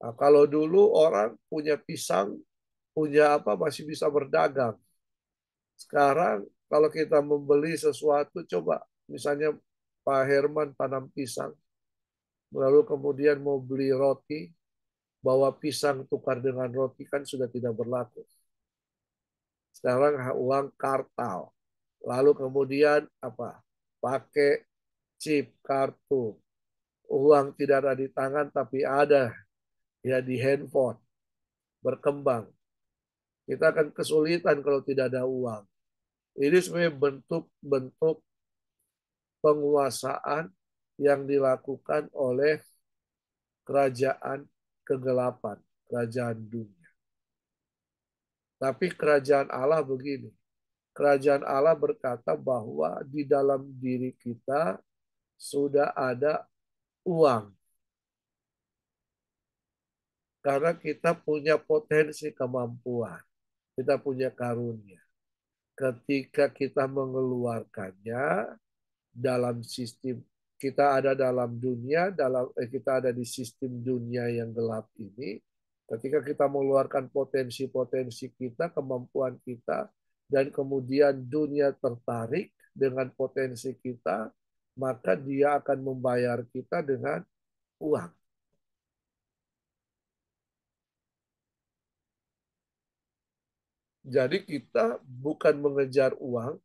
Nah, kalau dulu orang punya pisang punya apa masih bisa berdagang. Sekarang kalau kita membeli sesuatu coba misalnya Pak Herman tanam pisang lalu kemudian mau beli roti bawa pisang tukar dengan roti kan sudah tidak berlaku. Sekarang uang kartal. Lalu kemudian apa? Pakai chip kartu. Uang tidak ada di tangan tapi ada ya di handphone. Berkembang kita akan kesulitan kalau tidak ada uang. Ini sebenarnya bentuk-bentuk penguasaan yang dilakukan oleh kerajaan kegelapan, kerajaan dunia. Tapi kerajaan Allah begini. Kerajaan Allah berkata bahwa di dalam diri kita sudah ada uang. Karena kita punya potensi kemampuan kita punya karunia. Ketika kita mengeluarkannya dalam sistem kita ada dalam dunia, dalam eh, kita ada di sistem dunia yang gelap ini. Ketika kita mengeluarkan potensi-potensi kita, kemampuan kita, dan kemudian dunia tertarik dengan potensi kita, maka dia akan membayar kita dengan uang. Jadi kita bukan mengejar uang,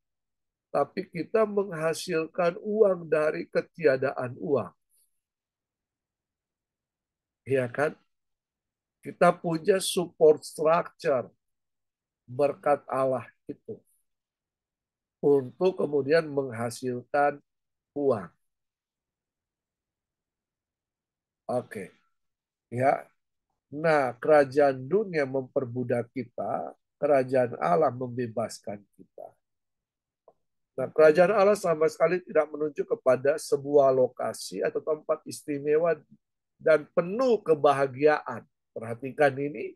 tapi kita menghasilkan uang dari ketiadaan uang. Iya kan? Kita punya support structure berkat Allah itu untuk kemudian menghasilkan uang. Oke. Ya. Nah, kerajaan dunia memperbudak kita kerajaan Allah membebaskan kita. Nah, kerajaan Allah sama sekali tidak menunjuk kepada sebuah lokasi atau tempat istimewa dan penuh kebahagiaan. Perhatikan ini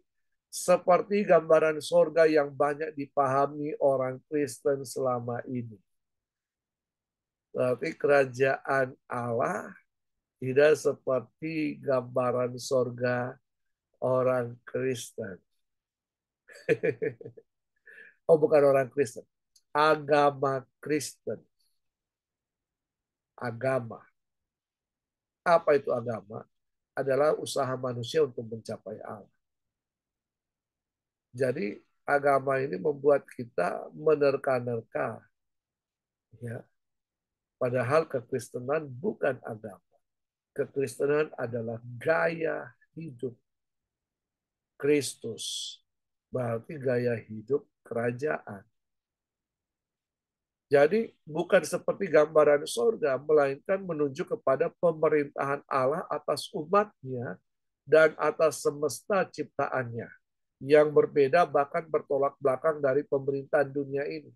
seperti gambaran sorga yang banyak dipahami orang Kristen selama ini. Tapi kerajaan Allah tidak seperti gambaran sorga orang Kristen. oh bukan orang Kristen. Agama Kristen. Agama. Apa itu agama? Adalah usaha manusia untuk mencapai Allah. Jadi agama ini membuat kita menerka-nerka. Ya. Padahal kekristenan bukan agama. Kekristenan adalah gaya hidup Kristus berarti gaya hidup kerajaan. Jadi bukan seperti gambaran surga, melainkan menuju kepada pemerintahan Allah atas umatnya dan atas semesta ciptaannya yang berbeda bahkan bertolak belakang dari pemerintahan dunia ini.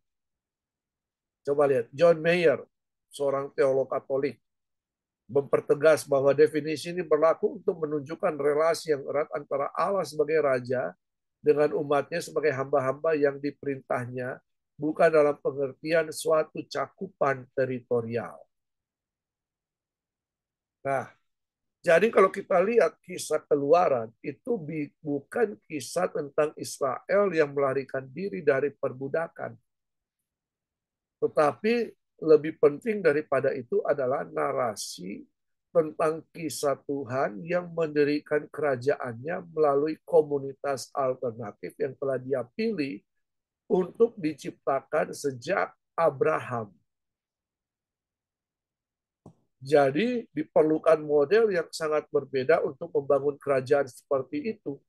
Coba lihat, John Mayer, seorang teolog katolik, mempertegas bahwa definisi ini berlaku untuk menunjukkan relasi yang erat antara Allah sebagai Raja dengan umatnya sebagai hamba-hamba yang diperintahnya, bukan dalam pengertian suatu cakupan teritorial. Nah, jadi kalau kita lihat kisah keluaran, itu bukan kisah tentang Israel yang melarikan diri dari perbudakan. Tetapi lebih penting daripada itu adalah narasi tentang kisah Tuhan yang mendirikan kerajaannya melalui komunitas alternatif yang telah dia pilih untuk diciptakan sejak Abraham. Jadi diperlukan model yang sangat berbeda untuk membangun kerajaan seperti itu.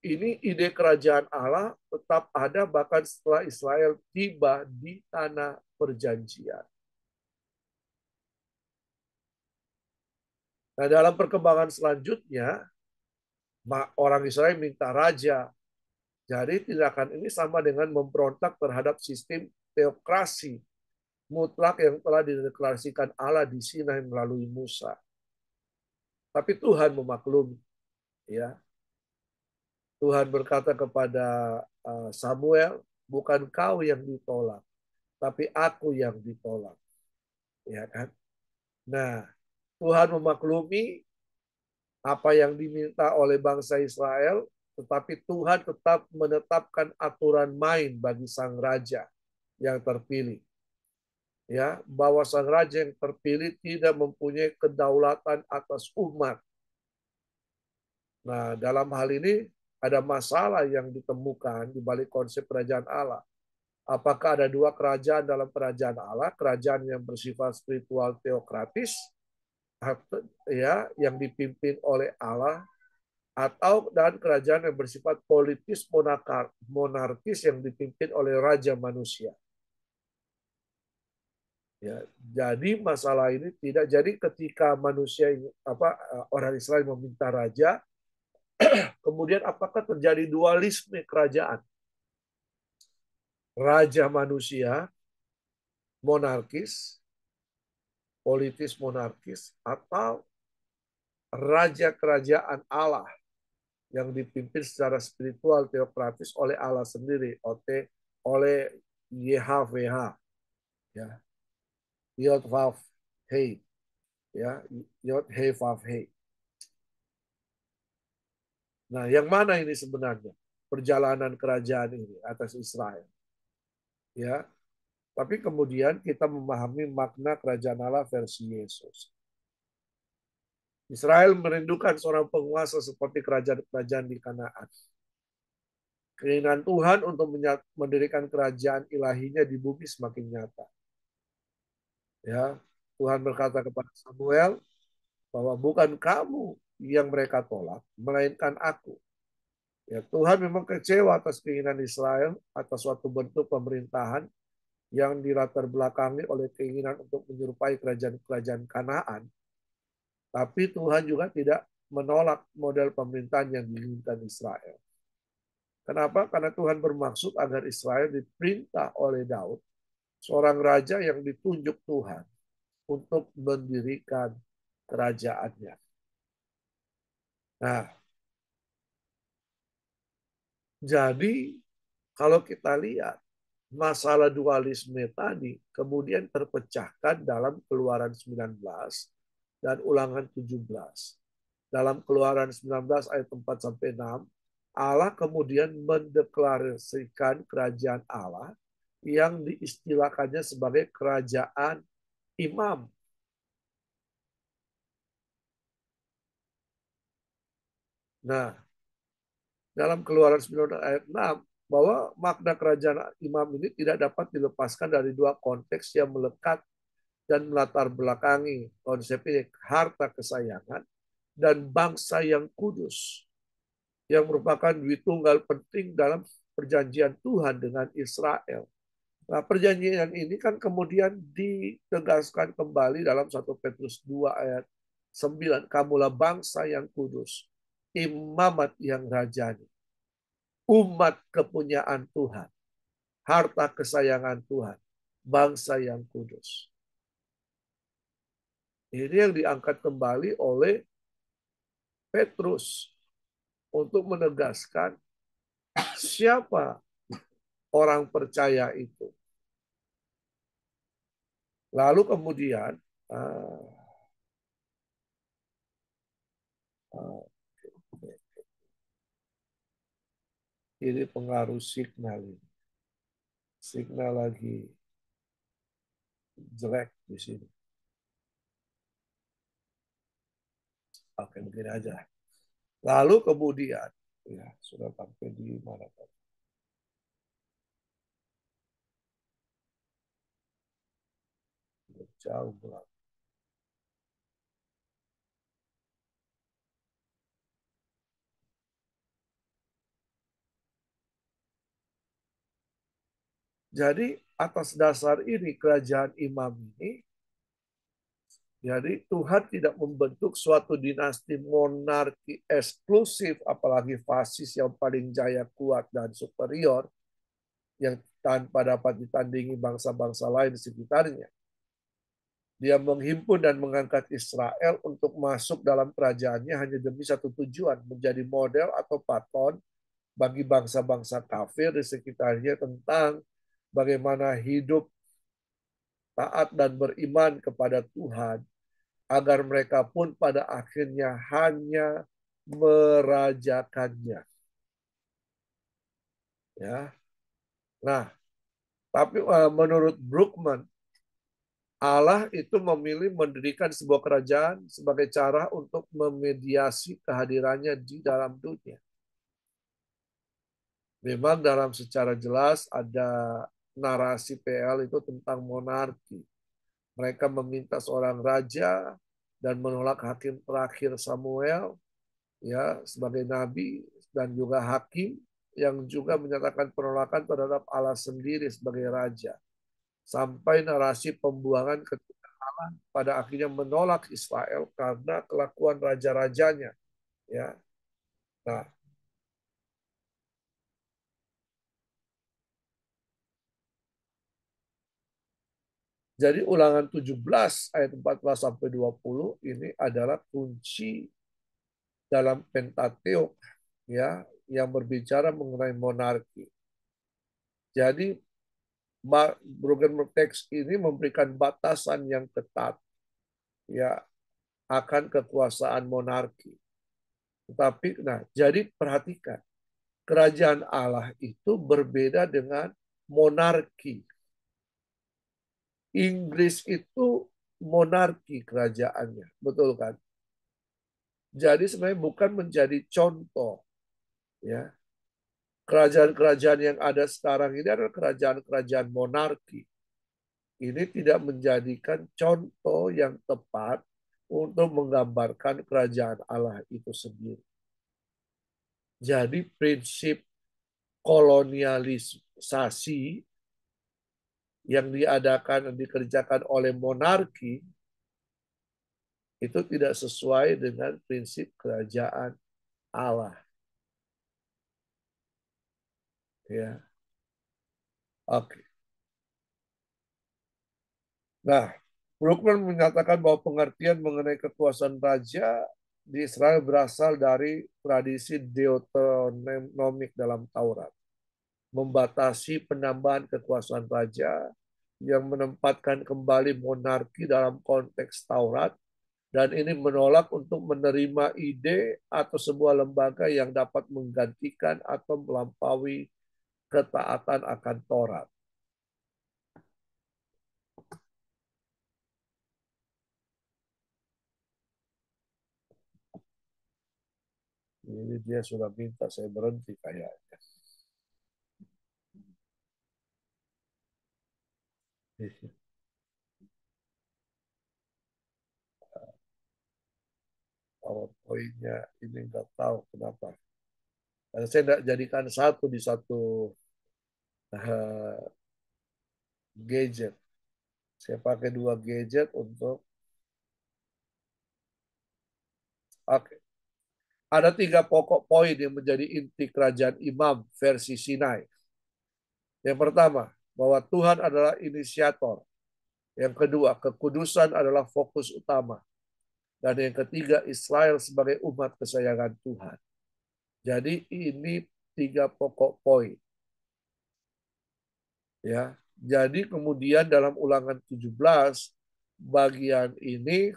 Ini ide kerajaan Allah tetap ada bahkan setelah Israel tiba di tanah perjanjian. Nah, dalam perkembangan selanjutnya, orang Israel minta raja. Jadi tindakan ini sama dengan memberontak terhadap sistem teokrasi mutlak yang telah dideklarasikan Allah di Sinai melalui Musa. Tapi Tuhan memaklumi. Ya. Tuhan berkata kepada eh, Samuel, bukan kau yang ditolak, tapi aku yang ditolak. Ya kan? Nah, Tuhan memaklumi apa yang diminta oleh bangsa Israel, tetapi Tuhan tetap menetapkan aturan main bagi sang raja yang terpilih. Ya, bahwa sang raja yang terpilih tidak mempunyai kedaulatan atas umat. Nah, dalam hal ini ada masalah yang ditemukan di balik konsep kerajaan Allah. Apakah ada dua kerajaan dalam kerajaan Allah, kerajaan yang bersifat spiritual teokratis ya yang dipimpin oleh Allah atau dan kerajaan yang bersifat politis monarkar, monarkis yang dipimpin oleh raja manusia. Ya, jadi masalah ini tidak jadi ketika manusia apa orang Israel meminta raja, kemudian apakah terjadi dualisme kerajaan? Raja manusia monarkis politis monarkis atau raja kerajaan Allah yang dipimpin secara spiritual teokratis oleh Allah sendiri oleh oleh ya ya Nah, yang mana ini sebenarnya perjalanan kerajaan ini atas Israel? Ya, tapi kemudian kita memahami makna kerajaan Allah versi Yesus. Israel merindukan seorang penguasa seperti kerajaan-kerajaan di Kanaan. Keinginan Tuhan untuk mendirikan kerajaan ilahinya di bumi semakin nyata. Ya, Tuhan berkata kepada Samuel bahwa bukan kamu yang mereka tolak, melainkan aku. Ya, Tuhan memang kecewa atas keinginan Israel atas suatu bentuk pemerintahan yang dilatar belakangi oleh keinginan untuk menyerupai kerajaan-kerajaan Kanaan, tapi Tuhan juga tidak menolak model pemerintahan yang diinginkan Israel. Kenapa? Karena Tuhan bermaksud agar Israel diperintah oleh Daud, seorang raja yang ditunjuk Tuhan untuk mendirikan kerajaannya. Nah, jadi kalau kita lihat masalah dualisme tadi kemudian terpecahkan dalam keluaran 19 dan ulangan 17. Dalam keluaran 19 ayat 4 sampai 6, Allah kemudian mendeklarasikan kerajaan Allah yang diistilahkannya sebagai kerajaan imam. Nah, dalam keluaran 19 ayat 6, bahwa makna kerajaan imam ini tidak dapat dilepaskan dari dua konteks yang melekat dan melatar belakangi konsep ini harta kesayangan dan bangsa yang kudus yang merupakan tunggal penting dalam perjanjian Tuhan dengan Israel. Nah, perjanjian ini kan kemudian ditegaskan kembali dalam 1 Petrus 2 ayat 9, kamulah bangsa yang kudus, imamat yang rajani umat kepunyaan Tuhan, harta kesayangan Tuhan, bangsa yang kudus. Ini yang diangkat kembali oleh Petrus untuk menegaskan siapa orang percaya itu. Lalu kemudian ah, ah, Ini pengaruh signal ini. Signal lagi jelek di sini. Oke, mungkin aja. Lalu kemudian, ya sudah sampai di mana tadi? Jauh belakang. Jadi atas dasar ini kerajaan imam ini jadi Tuhan tidak membentuk suatu dinasti monarki eksklusif, apalagi fasis yang paling jaya kuat dan superior, yang tanpa dapat ditandingi bangsa-bangsa lain di sekitarnya. Dia menghimpun dan mengangkat Israel untuk masuk dalam kerajaannya hanya demi satu tujuan, menjadi model atau paton bagi bangsa-bangsa kafir di sekitarnya tentang bagaimana hidup taat dan beriman kepada Tuhan agar mereka pun pada akhirnya hanya merajakannya. Ya. Nah, tapi e, menurut Brookman, Allah itu memilih mendirikan sebuah kerajaan sebagai cara untuk memediasi kehadirannya di dalam dunia. Memang dalam secara jelas ada narasi PL itu tentang monarki. Mereka meminta seorang raja dan menolak hakim terakhir Samuel ya sebagai nabi dan juga hakim yang juga menyatakan penolakan terhadap Allah sendiri sebagai raja. Sampai narasi pembuangan ketika Allah pada akhirnya menolak Israel karena kelakuan raja-rajanya. Ya. Nah, Jadi ulangan 17 ayat 14 sampai 20 ini adalah kunci dalam Pentateuk ya yang berbicara mengenai monarki. Jadi Broken Text ini memberikan batasan yang ketat ya akan kekuasaan monarki. Tetapi nah jadi perhatikan kerajaan Allah itu berbeda dengan monarki Inggris itu monarki kerajaannya, betul kan? Jadi sebenarnya bukan menjadi contoh ya. Kerajaan-kerajaan yang ada sekarang ini adalah kerajaan-kerajaan monarki. Ini tidak menjadikan contoh yang tepat untuk menggambarkan kerajaan Allah itu sendiri. Jadi prinsip kolonialisasi yang diadakan dan dikerjakan oleh monarki itu tidak sesuai dengan prinsip kerajaan Allah. Ya. Oke. Nah, Brookman menyatakan bahwa pengertian mengenai kekuasaan raja di Israel berasal dari tradisi deuteronomik dalam Taurat membatasi penambahan kekuasaan raja yang menempatkan kembali monarki dalam konteks Taurat dan ini menolak untuk menerima ide atau sebuah lembaga yang dapat menggantikan atau melampaui ketaatan akan Taurat. Ini dia sudah minta saya berhenti kayaknya. Kalau poinnya powerpoint ini nggak tahu kenapa. Dan saya nggak jadikan satu di satu uh, gadget. Saya pakai dua gadget untuk Oke. Ada tiga pokok poin yang menjadi inti kerajaan imam versi Sinai. Yang pertama, bahwa Tuhan adalah inisiator. Yang kedua, kekudusan adalah fokus utama. Dan yang ketiga, Israel sebagai umat kesayangan Tuhan. Jadi ini tiga pokok poin. Ya, jadi kemudian dalam ulangan 17 bagian ini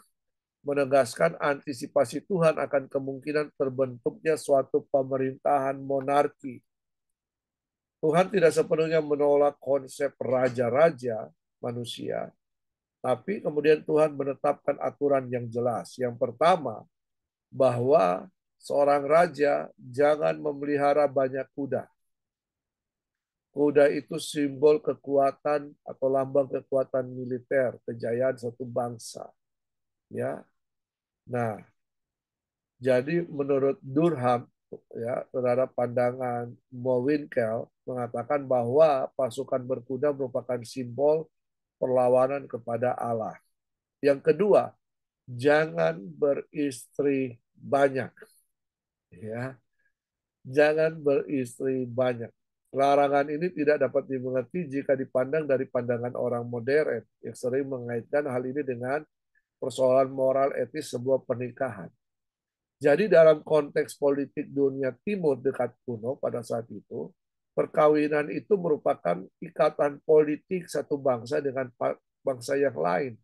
menegaskan antisipasi Tuhan akan kemungkinan terbentuknya suatu pemerintahan monarki Tuhan tidak sepenuhnya menolak konsep raja-raja manusia, tapi kemudian Tuhan menetapkan aturan yang jelas. Yang pertama, bahwa seorang raja jangan memelihara banyak kuda. Kuda itu simbol kekuatan atau lambang kekuatan militer, kejayaan satu bangsa. Ya. Nah, jadi menurut Durham ya terhadap pandangan Mowinkel mengatakan bahwa pasukan berkuda merupakan simbol perlawanan kepada Allah. Yang kedua, jangan beristri banyak. Ya. Jangan beristri banyak. Larangan ini tidak dapat dimengerti jika dipandang dari pandangan orang modern yang sering mengaitkan hal ini dengan persoalan moral etis sebuah pernikahan. Jadi dalam konteks politik dunia timur dekat kuno pada saat itu, perkawinan itu merupakan ikatan politik satu bangsa dengan bangsa yang lain.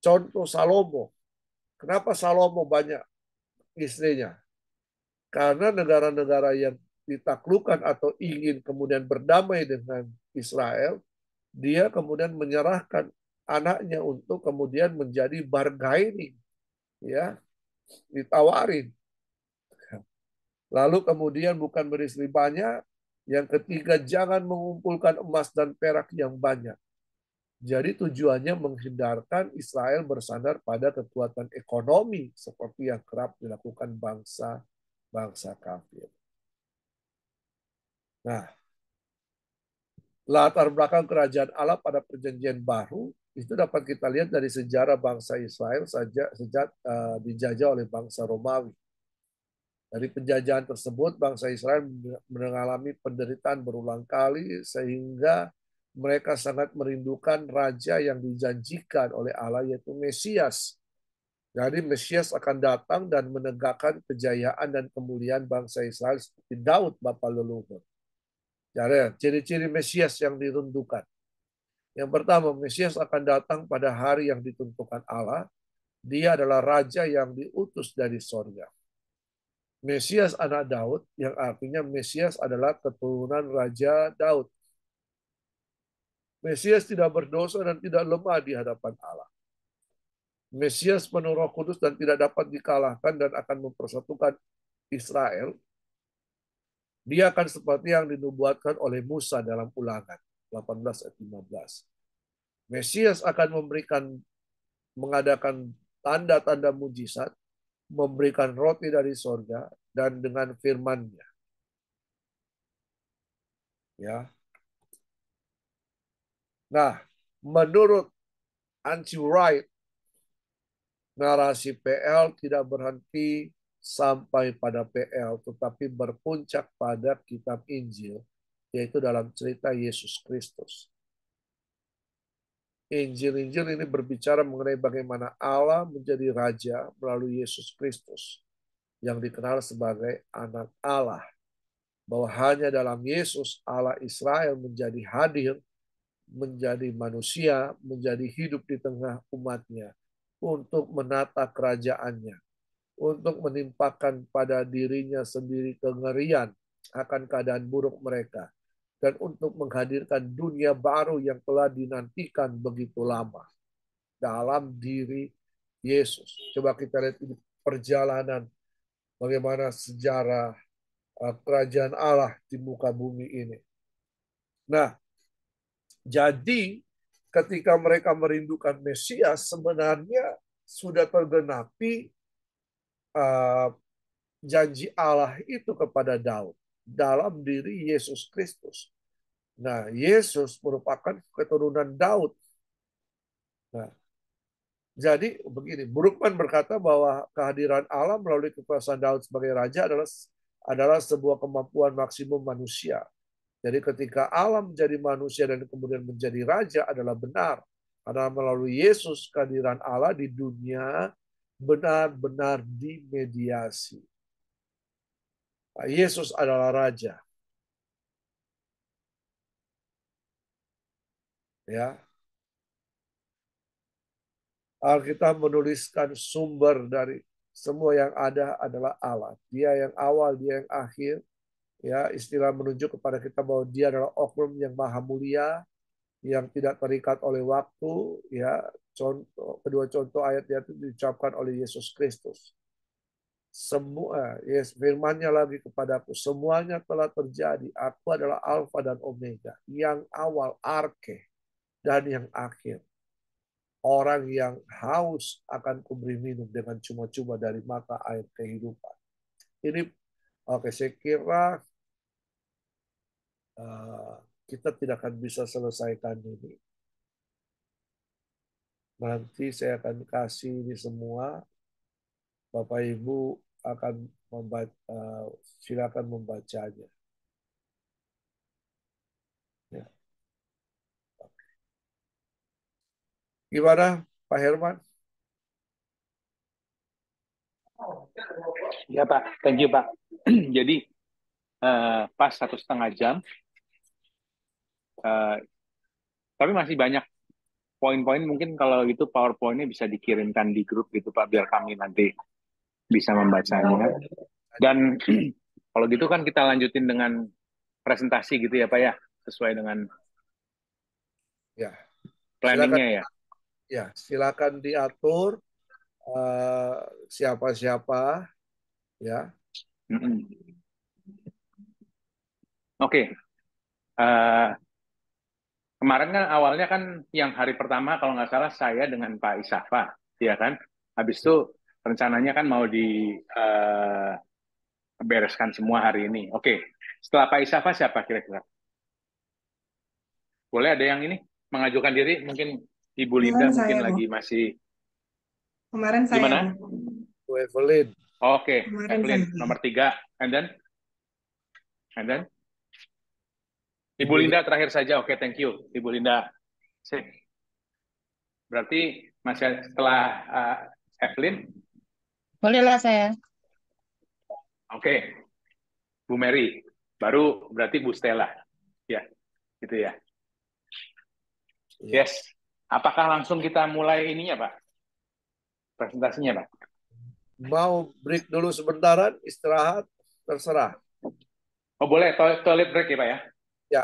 Contoh Salomo. Kenapa Salomo banyak istrinya? Karena negara-negara yang ditaklukan atau ingin kemudian berdamai dengan Israel, dia kemudian menyerahkan anaknya untuk kemudian menjadi bargaining, ya, ditawarin. Lalu kemudian bukan beristri banyak, yang ketiga, jangan mengumpulkan emas dan perak yang banyak. Jadi tujuannya menghindarkan Israel bersandar pada kekuatan ekonomi seperti yang kerap dilakukan bangsa-bangsa kafir. Nah, latar belakang kerajaan Allah pada perjanjian baru itu dapat kita lihat dari sejarah bangsa Israel saja sejak uh, dijajah oleh bangsa Romawi. Dari penjajahan tersebut, bangsa Israel mengalami penderitaan berulang kali sehingga mereka sangat merindukan raja yang dijanjikan oleh Allah yaitu Mesias. Jadi Mesias akan datang dan menegakkan kejayaan dan kemuliaan bangsa Israel seperti Daud bapa leluhur. Jadi ciri-ciri Mesias yang dirindukan. Yang pertama, Mesias akan datang pada hari yang ditentukan Allah. Dia adalah raja yang diutus dari sorga. Mesias anak Daud yang artinya Mesias adalah keturunan Raja Daud. Mesias tidak berdosa dan tidak lemah di hadapan Allah. Mesias penuh roh kudus dan tidak dapat dikalahkan dan akan mempersatukan Israel. Dia akan seperti yang dinubuatkan oleh Musa dalam ulangan 18 ayat 15. Mesias akan memberikan mengadakan tanda-tanda mujizat memberikan roti dari sorga dan dengan Firman-Nya, Ya. Nah, menurut Anti Wright, narasi PL tidak berhenti sampai pada PL, tetapi berpuncak pada kitab Injil, yaitu dalam cerita Yesus Kristus. Injil-Injil ini berbicara mengenai bagaimana Allah menjadi raja melalui Yesus Kristus yang dikenal sebagai anak Allah. Bahwa hanya dalam Yesus Allah Israel menjadi hadir, menjadi manusia, menjadi hidup di tengah umatnya untuk menata kerajaannya, untuk menimpakan pada dirinya sendiri kengerian akan keadaan buruk mereka dan untuk menghadirkan dunia baru yang telah dinantikan begitu lama dalam diri Yesus. Coba kita lihat ini perjalanan bagaimana sejarah eh, kerajaan Allah di muka bumi ini. Nah, jadi ketika mereka merindukan Mesias sebenarnya sudah tergenapi uh, janji Allah itu kepada Daud dalam diri Yesus Kristus. Nah, Yesus merupakan keturunan Daud. Nah, jadi begini, Brookman berkata bahwa kehadiran Allah melalui kekuasaan Daud sebagai raja adalah adalah sebuah kemampuan maksimum manusia. Jadi ketika Allah menjadi manusia dan kemudian menjadi raja adalah benar. Karena melalui Yesus kehadiran Allah di dunia benar-benar dimediasi. Yesus adalah raja. Ya. Alkitab menuliskan sumber dari semua yang ada adalah Allah. Dia yang awal, dia yang akhir. Ya, istilah menunjuk kepada kita bahwa dia adalah oknum yang maha mulia, yang tidak terikat oleh waktu, ya. Contoh, kedua contoh ayat itu diucapkan oleh Yesus Kristus semua yes firman lagi kepadaku semuanya telah terjadi aku adalah alfa dan omega yang awal arke dan yang akhir orang yang haus akan kuberi minum dengan cuma-cuma dari mata air kehidupan ini oke saya kira uh, kita tidak akan bisa selesaikan ini nanti saya akan kasih ini semua Bapak Ibu akan membaca, uh, eh, silakan membacanya. Ya. Gimana Pak Herman? Ya Pak, thank you Pak. Jadi uh, pas satu setengah jam, uh, tapi masih banyak poin-poin mungkin kalau itu PowerPoint-nya bisa dikirimkan di grup gitu Pak biar kami nanti bisa membacanya. Dan kalau gitu kan kita lanjutin dengan presentasi gitu ya Pak ya, sesuai dengan ya. planningnya ya. Ya, silakan diatur eh, siapa-siapa uh, ya. Mm -mm. Oke. Okay. Uh, eh, kemarin kan awalnya kan yang hari pertama kalau nggak salah saya dengan Pak Isafa, ya kan? Habis itu rencananya kan mau dibereskan eh, uh, semua hari ini. Oke, setelah Pak Isafa siapa kira-kira? Boleh ada yang ini mengajukan diri? Mungkin Ibu Linda Kemarin mungkin lagi masih. Kemarin saya. Gimana? Bu Evelyn. Oke, okay. Evelyn saya. nomor tiga. And then? And then? Ibu Linda terakhir saja. Oke, okay, thank you. Ibu Linda. Sip. Berarti masih setelah uh, Evelyn, Bolehlah saya. Oke. Bu Mary, baru berarti Bu Stella. Ya, gitu ya. Iya. Yes. Apakah langsung kita mulai ininya, Pak? Presentasinya, Pak. Mau break dulu sebentar, istirahat, terserah. Oh, boleh toilet break ya, Pak ya? Ya.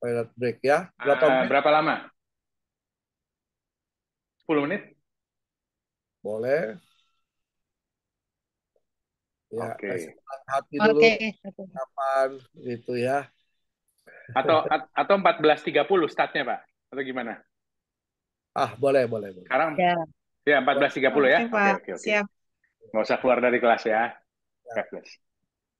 Toilet break ya. Berapa uh, Berapa lama? 10 menit? Boleh? Ya, okay. hati dulu. Okay. Kapan gitu ya. Atau atau empat belas tiga puluh startnya, Pak. Atau gimana? Ah, boleh, boleh, boleh. Sekarang ya. ya tiga puluh ya. Oke, oke, oke. Siap. Nggak usah keluar dari kelas ya. ya.